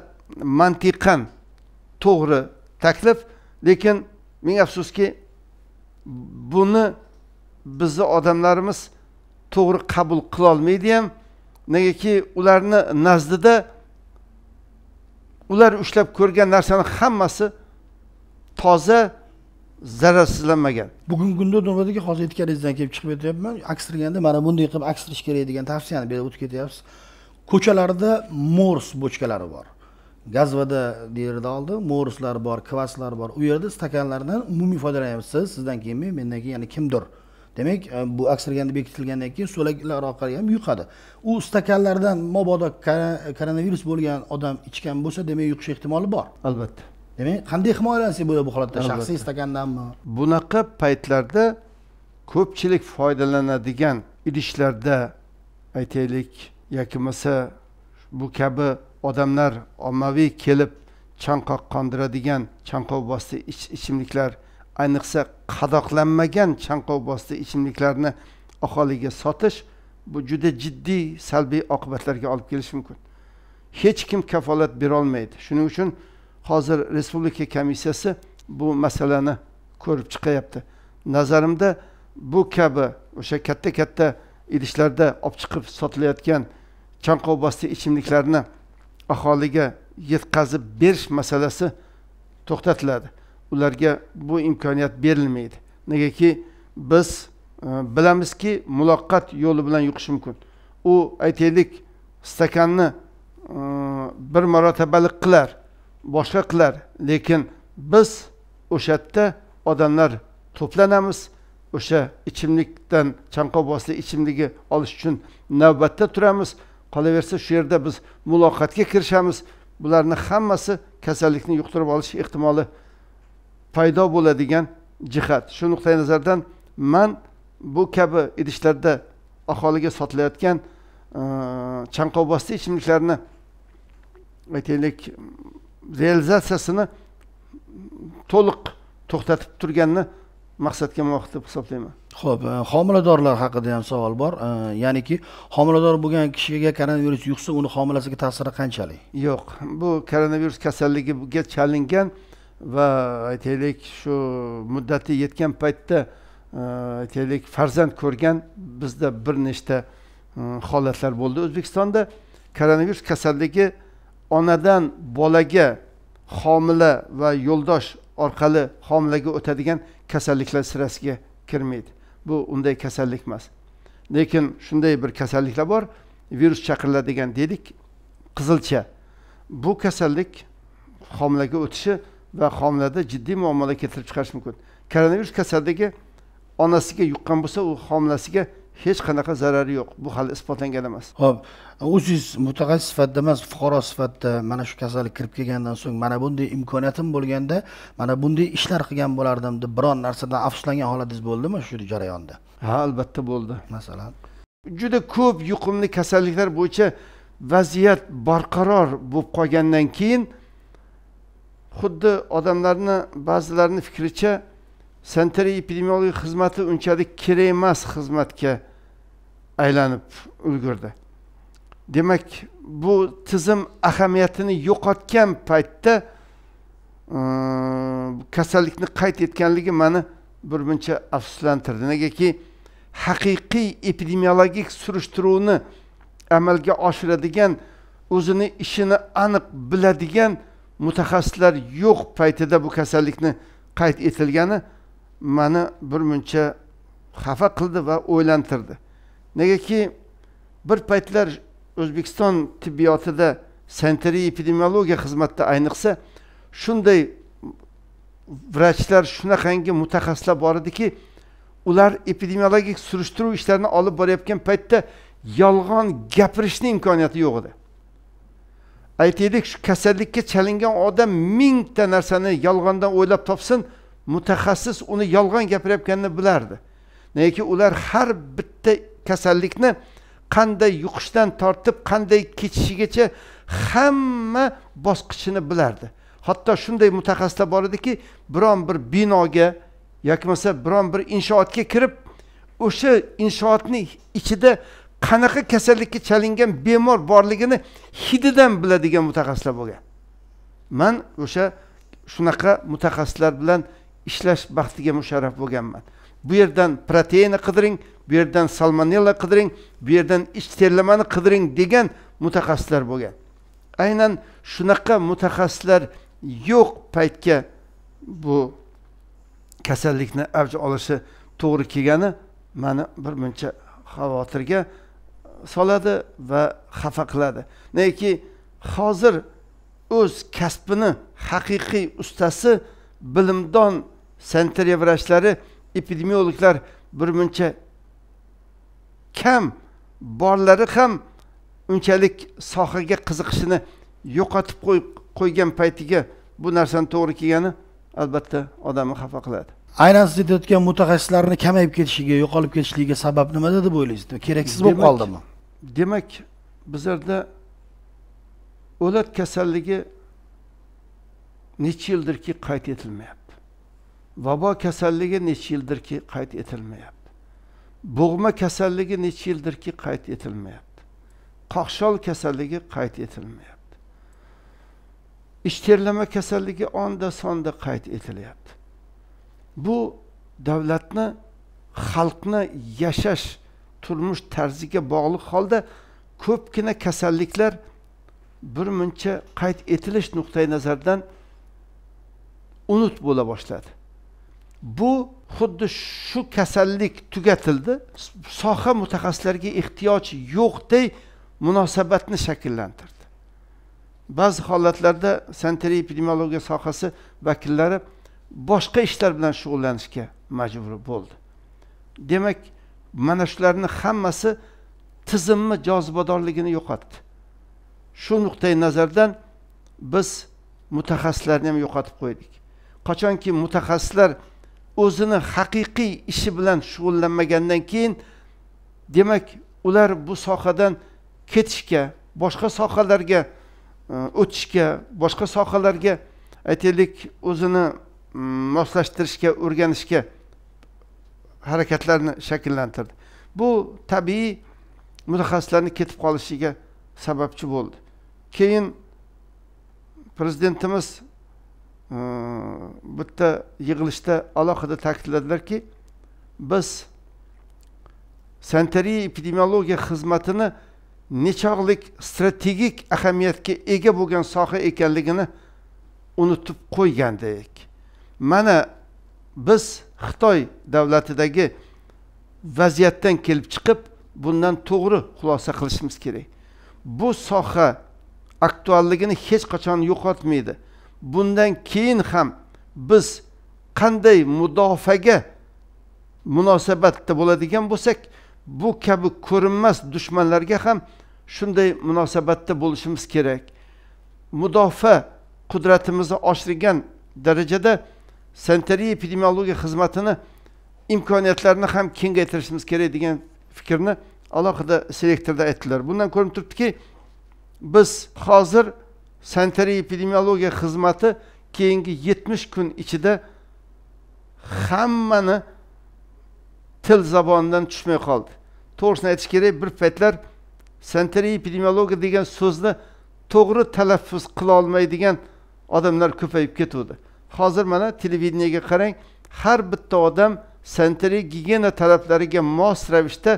mantiqan to'g'ri taklif lekin ming afsuski buni bizni odamlarimiz to'g'ri qabul qilolmaydi ham negaki ularni nazdida ular ushlab ko'rgan narsani hammasi toza zararsizlanmagan bugungi kunda nimadiki hozir aytganingizdan kelib chiqib aytyapman aksirganda mana bunday qilib aksirish kerak degan tavsiyani berib o'tib ketyapsiz ko'chalarda mors bochkalari bor gazvada yerda oldi morslar bor kvaslar bor u yerda stakanlardan umumiy foydalanyapsiz sizdan keyin men mendan keyin yana kimdir demak e, bu aksirganda bekitilgandan keyin so'laklar orqali ham yuqadi u stakanlardan mabodo koronavirus bo'lgan odam ichgan bo'lsa demak yuqish ehtimoli bor albatta demak qanday himoyalansak bo'ladi bu holatda shaxsiy stakandanmi bunaqa paytlarda ko'pchilik foydalanadigan idishlarda aytaylik yoki bo'lmasa bu kabi odamlar ommaviy kelib chanqoq qondiradigan chanqovbosti ichimliklar iç, ayniqsa qadoqlanmagan chanqov bosti ichimliklarni aholiga sotish bu juda jiddiy salbiy oqibatlarga olib kelishi mumkin hech kim kafolat berolmaydi shuning uchun hozir respublika komissiyasi bu masalani ko'rib chiqyapti nazarimda bu kabi o'sha katta katta idishlarda olib chiqib sotilayotgan chanqovbosdi ichimliklarni aholiga yetkazib berish masalasi to'xtatiladi ularga bu imkoniyat berilmaydi negaki biz e, bilamizki muloqot yo'li bilan yuqish mumkin u aytaylik stakanni e, bir marotabalik qilar boshqa qilar lekin biz o'sha yerda odamlar to'planamiz o'sha ichimlikdan chanqoq bosli ichimligi olish uchun navbatda turamiz qolaversa shu yerda biz muloqotga kirishamiz bularni hammasi kasallikni yuqtirib olish ehtimoli paydo bo'ladigan jihat shu nuqtai nazardan man bu kabi idishlarda aholiga sotilayotgan e, chanqovbosdi ichimliklarni aytaylik realizatsiyasini to'liq to'xtatib turganni maqsadga muvofiq deb hisoblayman ho'p e, homiladorlar haqida ham savol bor e, ya'niki homilador bo'lgan kishiga koronavirus yuqsa uni homilasiga ta'siri qanchalik yo'q bu koronavirus kasalligiga chalingan va aytaylik shu muddati yetgan paytda e, aytaylik farzand ko'rgan bizda bir nechta e, holatlar bo'ldi o'zbekistonda koronavirus kasalligi onadan bolaga homila va yo'ldosh orqali homilaga o'tadigan kasalliklar sirasiga kirmaydi bu unday kasallik emas lekin shunday bir kasalliklar bor virus chaqiriladigan dedik qizilcha bu kasallik homilaga o'tishi va homilada jiddiy muammolar keltirib chiqarishi mumkin koronavirus kasalligi onasiga yuqqan bo'lsa u homilasiga hech qanaqa zarari yo'q bu hali isbotlangan emas ho'p o'zingiz mutaxassis sifatida emas fuqaro sifatida mana shu kasallik kirib kelgandan so'ng mana bunday imkoniyatim bo'lganda mana bunday ishlar qilgan bo'lardim deb biron narsadan afsuslangan holatingiz bo'ldimi shu jarayonda ha albatta bo'ldi masalan juda ko'p yuqumli kasalliklar bo'yicha vaziyat barqaror bo'lib qolgandan keyin xuddi odamlarni ba'zilarini fikricha sanitariya epidemiologik xizmati unchalik kerak emas xizmatga aylanib ulgurdi demak bu tizim ahamiyatini yo'qotgan paytda e, kasallikni qayd etganligi mani bir muncha afsuslantirdi negaki haqiqiy epidemiologik surishtiruvni amalga oshiradigan o'zini ishini aniq biladigan mutaxassislar yo'q paytida bu kasallikni qayd etilgani mani muncha xafa qildi va o'ylantirdi negaki bir paytlar o'zbekiston tibbiyotida sanitariya epidemiologiya xizmatida ayniqsa shunday vrachlar shunaqangi mutaxassislar bor ediki ular epidemiologik surishtiruv ishlarini olib borayotgan paytda yolg'on gapirishni imkoniyati yo'q edi aytaylik shu kasallikka chalingan odam mingta narsani yolg'ondan o'ylab topsin mutaxassis uni yolg'on gapirayotganini bilardi lekin ular har bitta kasallikni qanday yuqishdan tortib qanday kechishigacha hamma bosqichini bilardi hatto shunday mutaxassislar bor ediki biron bir binoga yoki bo'lmasa biron bir inshootga kirib o'sha inshootni ichida qanaqa kasallikka chalingan bemor borligini hididan biladigan mutaxassislar bo'lgan man o'sha shunaqa mutaxassislar bilan ishlash baxtiga musharraf bo'lganman bu yerdan proteini qidiring bu yerdan salmonella qidiring bu yerdan ich terlamani qidiring degan mutaxassislar bo'lgan aynan shunaqa mutaxassislar yo'q paytga bu kasallikni avj olishi to'g'ri kelgani mani muncha xavotirga soladi va xafa qiladi neki hozir o'z kasbini haqiqiy ustasi bilimdon sanitariyavrachlari epidemiologlar bir muncha kam borlari ham unchalik sohaga qiziqishini yo'qotib qo'ygan paytiga bu narsani to'g'ri kelgani albatta odamni xafa qiladi aynan siz aytayotgan mutaxassislarni kamayib ketishiga yo'qolib ketishligiga sabab nima deb o'ylaysiz keraksiz bo'lib qoldimi demak bizlarda o'lat kasalligi necha yildirki qayd etilmayapti vabo kasalligi necha yildirki qayd etilmayapti bo'g'ma kasalligi necha yildirki qayd etilmayapti qoqshol kasalligi qayd etilmayapti ich terlama kasalligi onda sonda qayd etilyapti bu davlatni xalqni yashash turmush tarziga bog'liq holda ko'pgina kasalliklar birmuncha qayd etilish nuqtai nazaridan unut bo'la boshladi bu xuddi shu kasallik tugatildi soha mutaxassislarga ehtiyoj yo'qdek munosabatni shakllantirdi ba'zi holatlarda sanitariya epidemiologiya sohasi vakillari boshqa ishlar bilan shug'ullanishga majbur bo'ldi demak mana shularni hammasi tizimni jozibadorligini yo'qotdi shu nuqtai nazardan biz mutaxassislarni ham yo'qotib qo'ydik qachonki mutaxassislar o'zini haqiqiy ishi bilan shug'ullanmagandan keyin demak ular bu sohadan ketishga boshqa sohalarga e, o'tishga boshqa sohalarga aytaylik o'zini moslashtirishga o'rganishga harakatlarni shakllantirdi bu tabiiy mutaxassislarni ketib qolishiga sababchi bo'ldi keyin prezidentimiz e, bitta yig'ilishda alohida ta'kidladilarki biz sanitariya epidemiologiya xizmatini nechog'lik strategik ahamiyatga ega bo'lgan soha ekanligini unutib qo'ygandik mana biz xitoy davlatidagi vaziyatdan kelib chiqib bundan to'g'ri xulosa qilishimiz kerak bu soha aktualligini hech qachon yo'qotmaydi bundan keyin ham biz qanday mudofaaga munosabatda bo'ladigan bo'lsak bu kabi ko'rinmas dushmanlarga ham shunday munosabatda bo'lishimiz kerak mudofaa qudratimizni oshirgan darajada sanitariya epidemiologiya xizmatini imkoniyatlarini ham kengaytirishimiz kerak degan fikrni alohida selektorda aytdilar bundan ko'rinib turibdiki biz hozir sanitariya epidemiologiya xizmati keyingi yetmish kun ichida hammani til zabonidan tushmay qoldi to'g'risini aytish kerak bir paytlar sanitariya epidemiologiya degan so'zni to'g'ri talaffuz qilolmaydigan odamlar ko'payib ketuvdi hozir mana televideniyaga qarang har bitta odam sanitariya gigiyena talablariga mos ravishda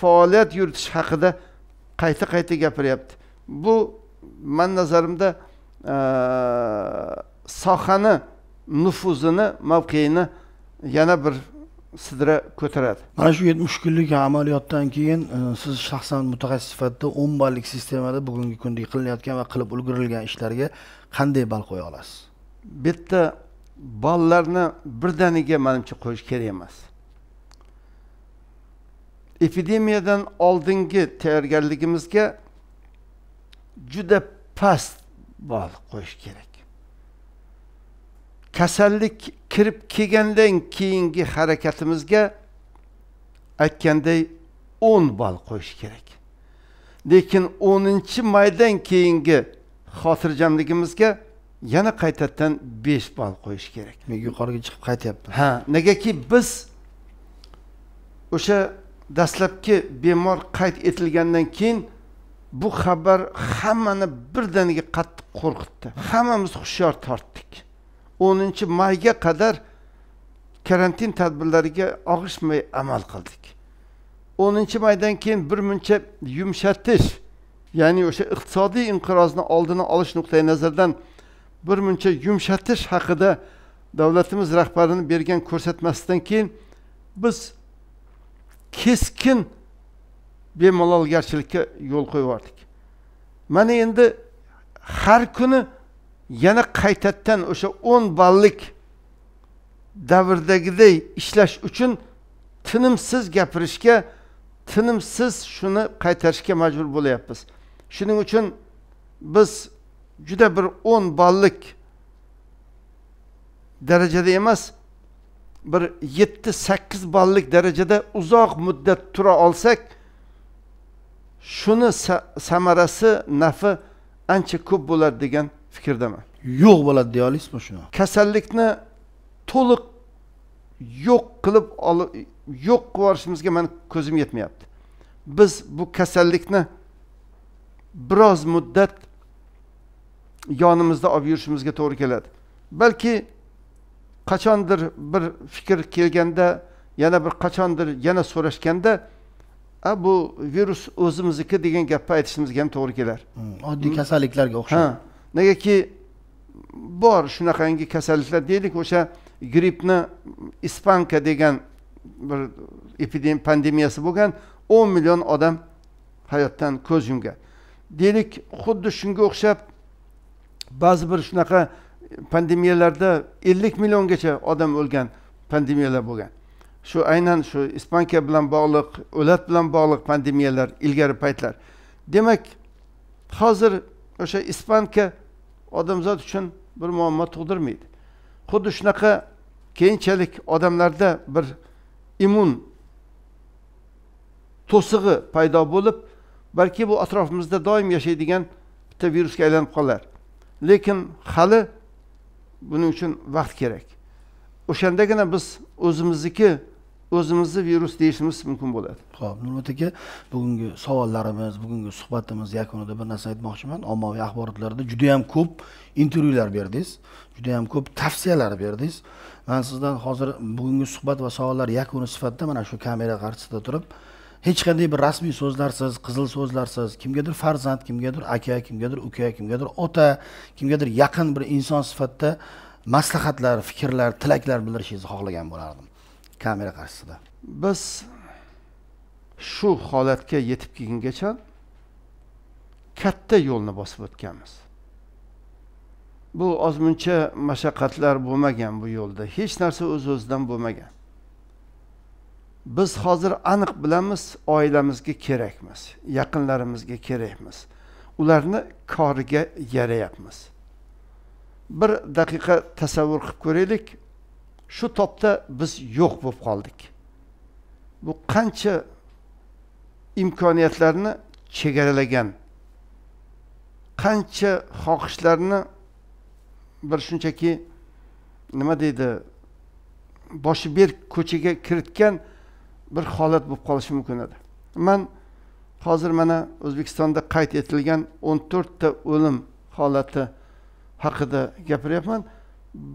faoliyat yuritish haqida qayta qayta gapiryapti bu mani nazarimda sohani nufuzini mavqeini yana bir sidra ko'taradi mana shu yetmish kunlik amaliyotdan keyin e, siz shaxsan mutaxassis sifatida o'n ballik sistemada bugungi kunda qilinayotgan va qilib ulgurilgan ishlarga qanday ball qo'ya olasiz bitta ballarni bolalarni birdaniga manimcha qo'yish kerak emas epidemiyadan oldingi tayyorgarligimizga juda past ball qo'yish kerak kasallik kirib kelgandan keyingi harakatimizga aytganday o'n ball qo'yish kerak lekin o'ninchi maydan keyingi xotirjamligimizga yana qaytadan besh ball qo'yish kerak men yuqoriga chiqib qaytyapman ha negaki biz o'sha dastlabki bemor qayd etilgandan keyin bu xabar hammani birdaniga qattiq qo'rqitdi hammamiz hushyor tortdik o'ninchi mayga qadar karantin tadbirlariga og'ishmay amal qildik o'ninchi maydan keyin bir muncha yumshatish ya'ni o'sha iqtisodiy inqirozni oldini olish nuqtai nazaridan muncha yumshatish haqida davlatimiz rahbarini bergan ko'rsatmasidan keyin biz keskin bemalolgarchilikka yo'l qo'yib yubordik mana endi har kuni yana qaytadan o'sha o'n ballik davrdagiday ishlash uchun tinimsiz gapirishga tinimsiz shuni qaytarishga majbur bo'lyapmiz shuning uchun biz juda bir o'n ballik darajada emas bir yetti sakkiz ballik darajada uzoq muddat tura olsak shuni samarasi nafi ancha ko'p bo'ladi degan fikrdaman yo'q bo'ladi deya olasizmi shuni kasallikni to'liq yo'q qilib olib yo'q qilib yuborishimizga mani ko'zim yetmayapti biz bu kasallikni biroz muddat yonimizda olib yurishimizga to'g'ri keladi balki qachondir bir fikr kelganda yana bir qachondir yana so'rashganda a bu virus o'zimizniki degan gapni aytishimizga ham to'g'ri kelar hmm, oddiy kasalliklarga o'xshab negaki bor shunaqangi kasalliklar deylik o'sha grippni ispanka degan bir epidemiya pandemiyasi bo'lgan o'n million odam hayotdan ko'z yumgan deylik xuddi shunga o'xshab ba'zi bir shunaqa pandemiyalarda ellik milliongacha odam o'lgan pandemiyalar bo'lgan shu aynan shu ispanka bilan bog'liq o'lat bilan bog'liq pandemiyalar ilgari paytlar demak hozir o'sha ispanka odamzod uchun bir muammo tug'dirmaydi xuddi shunaqa keyinchalik odamlarda bir immun to'sig'i paydo bo'lib balki bu atrofimizda doim yashaydigan bitta virusga aylanib qolar lekin hali buning uchun vaqt kerak o'shandagina biz o'zimizniki o'zimizni virus deyishimiz mumkin bo'ladi ho'p nurmat aka bugungi savollarimiz bugungi suhbatimiz yakunida bir narsa aytmoqchiman ommaviy axborotlarda judayam ko'p intervyular berdingiz judayam ko'p tavsiyalar berdingiz man sizdan hozir bugungi suhbat va savollar yakuni sifatida mana shu kamera qarshisida turib hech qanday bir rasmiy so'zlarsiz qizil so'zlarsiz kimgadir farzand kimgadir aka kimgadir uka kimgadir ota kimgadir yaqin bir inson sifatida maslahatlar fikrlar tilaklar bildirishingizni xohlagan bo'lardim kamera qarshisida biz shu holatga yetib kelgungacha katta yo'lni bosib o'tganmiz bu ozmuncha mashaqqatlar bo'lmagan bu yo'lda hech narsa o'z o'zidan bo'lmagan biz hozir aniq bilamiz oilamizga kerakmiz yaqinlarimizga kerakmiz ularni koriga yarayapmiz bir daqiqa tasavvur qilib ko'raylik shu topda biz yo'q bo'lib qoldik bu qancha imkoniyatlarni chegaralagan qancha xohishlarni bir shunchaki nima deydi boshi berk ko'chaga kiritgan bir holat bo'lib qolishi mumkin edi man hozir mana o'zbekistonda qayd etilgan o'n to'rtta o'lim holati haqida gapiryapman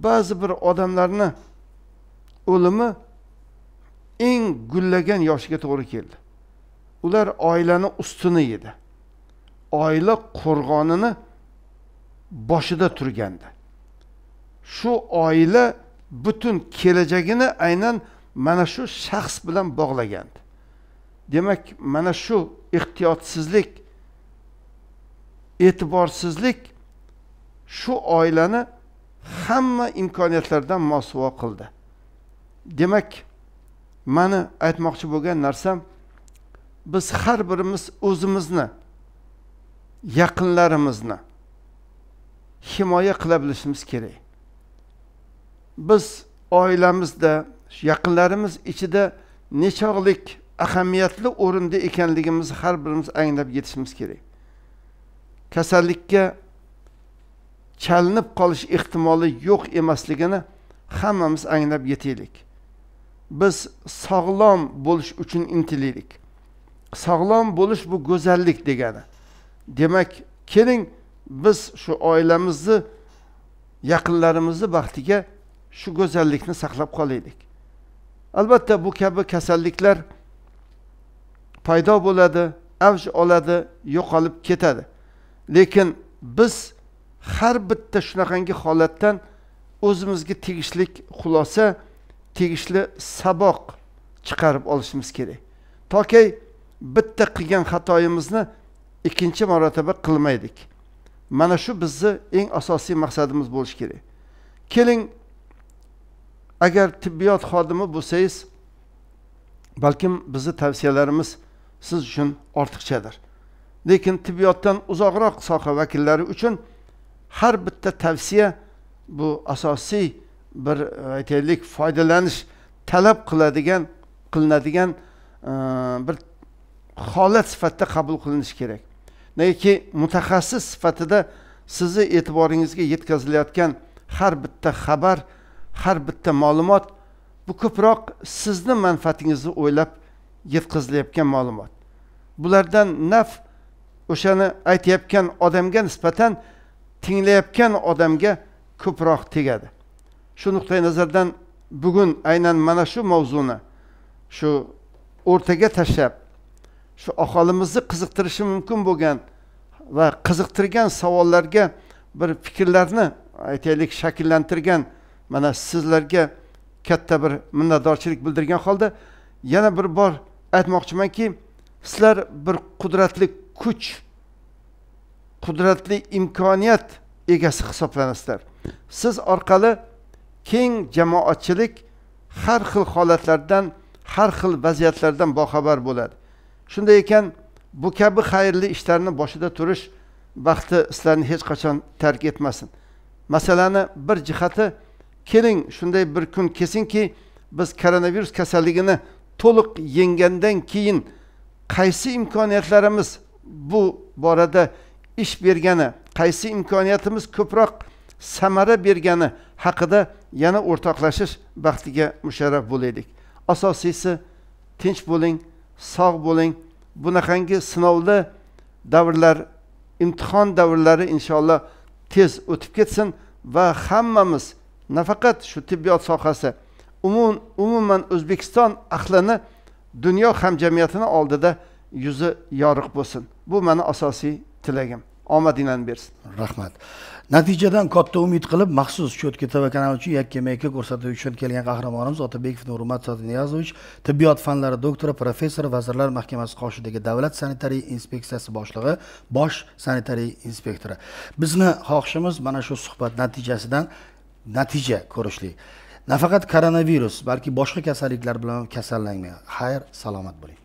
ba'zi bir odamlarni o'limi eng gullagan yoshiga to'g'ri keldi ular oilani ustini yedi oila qo'rg'onini boshida turgandi shu oila butun kelajagini aynan mana shu shaxs bilan bog'lagan demak mana shu ehtiyotsizlik e'tiborsizlik shu oilani hamma imkoniyatlardan mosuvo qildi demak mani aytmoqchi bo'lgan narsam biz har birimiz o'zimizni yaqinlarimizni himoya qila bilishimiz kerak biz oilamizda yaqinlarimiz ichida nechog'lik ahamiyatli o'rinda ekanligimizni har birimiz anglab yetishimiz kerak kasallikka chalinib qolish ehtimoli yo'q emasligini hammamiz anglab yetaylik biz sog'lom bo'lish uchun intilaylik sog'lom bo'lish bu go'zallik degani demak keling biz shu oilamizni yaqinlarimizni baxtiga shu go'zallikni saqlab qolaylik albatta bu kabi kasalliklar paydo bo'ladi avj oladi yo'qolib ketadi lekin biz har bitta shunaqangi holatdan o'zimizga tegishli xulosa tegishli saboq chiqarib olishimiz kerak toki bitta qilgan xatoyimizni ikkinchi marotaba qilmaydik mana shu bizni eng asosiy maqsadimiz bo'lishi kerak keling agar tibbiyot xodimi bo'lsangiz balkim bizni tavsiyalarimiz siz uchun ortiqchadir lekin tibbiyotdan uzoqroq soha vakillari uchun har bitta tavsiya bu asosiy bir e, aytaylik foydalanish talab qiladigan qilinadigan e, bir holat sifatida qabul qilinishi kerak negaki mutaxassis sifatida sizni e'tiboringizga yetkazilayotgan har bitta xabar har bitta ma'lumot bu ko'proq sizni manfaatingizni o'ylab yetkazilayotgan ma'lumot bulardan naf o'shani aytayotgan odamga nisbatan tinglayotgan odamga ko'proq tegadi shu nuqtai nazardan bugun aynan mana shu mavzuni shu o'rtaga tashlab shu aholimizni qiziqtirishi mumkin bo'lgan va qiziqtirgan savollarga bir fikrlarni aytaylik shakllantirgan mana sizlarga katta bir minnatdorchilik bildirgan holda yana bir bor aytmoqchimanki sizlar bir qudratli kuch qudratli imkoniyat egasi hisoblanasizlar siz orqali keng jamoatchilik har xil holatlardan har xil vaziyatlardan boxabar bo'ladi shunday ekan bu kabi xayrli ishlarni boshida turish baxti sizlarni hech qachon tark etmasin masalani bir jihati keling shunday bir kun kelsinki biz koronavirus kasalligini to'liq yenggandan keyin qaysi imkoniyatlarimiz bu borada ish bergani qaysi imkoniyatimiz ko'proq samara bergani haqida yana o'rtoqlashish baxtiga musharraf bo'laylik asosiysi tinch bo'ling sog' bo'ling bunaqangi sinovli davrlar imtihon davrlari inshaalloh tez o'tib ketsin va hammamiz nafaqat shu tibbiyot sohasi umum umuman o'zbekiston ahlini dunyo hamjamiyatini oldida yuzi yorug' bo'lsin bu mani asosiy tilagim omadinglarni bersin rahmat natijadan katta umid qilib maxsus cho'tka tv kanali uchun yakkama yakka ko'rsatuv uchun kelgan qahramonimiz otabekov nurmat sadniyazovich tibbiyot fanlari doktori professor vazirlar mahkamasi qoshidagi davlat sanitariya inspeksiyasi boshlig'i bosh sanitariya inspektori bizni xohishimiz mana shu suhbat natijasidan natija ko'rishlik nafaqat koronavirus balki boshqa kasalliklar bilan kasallanmang xayr salomat bo'ling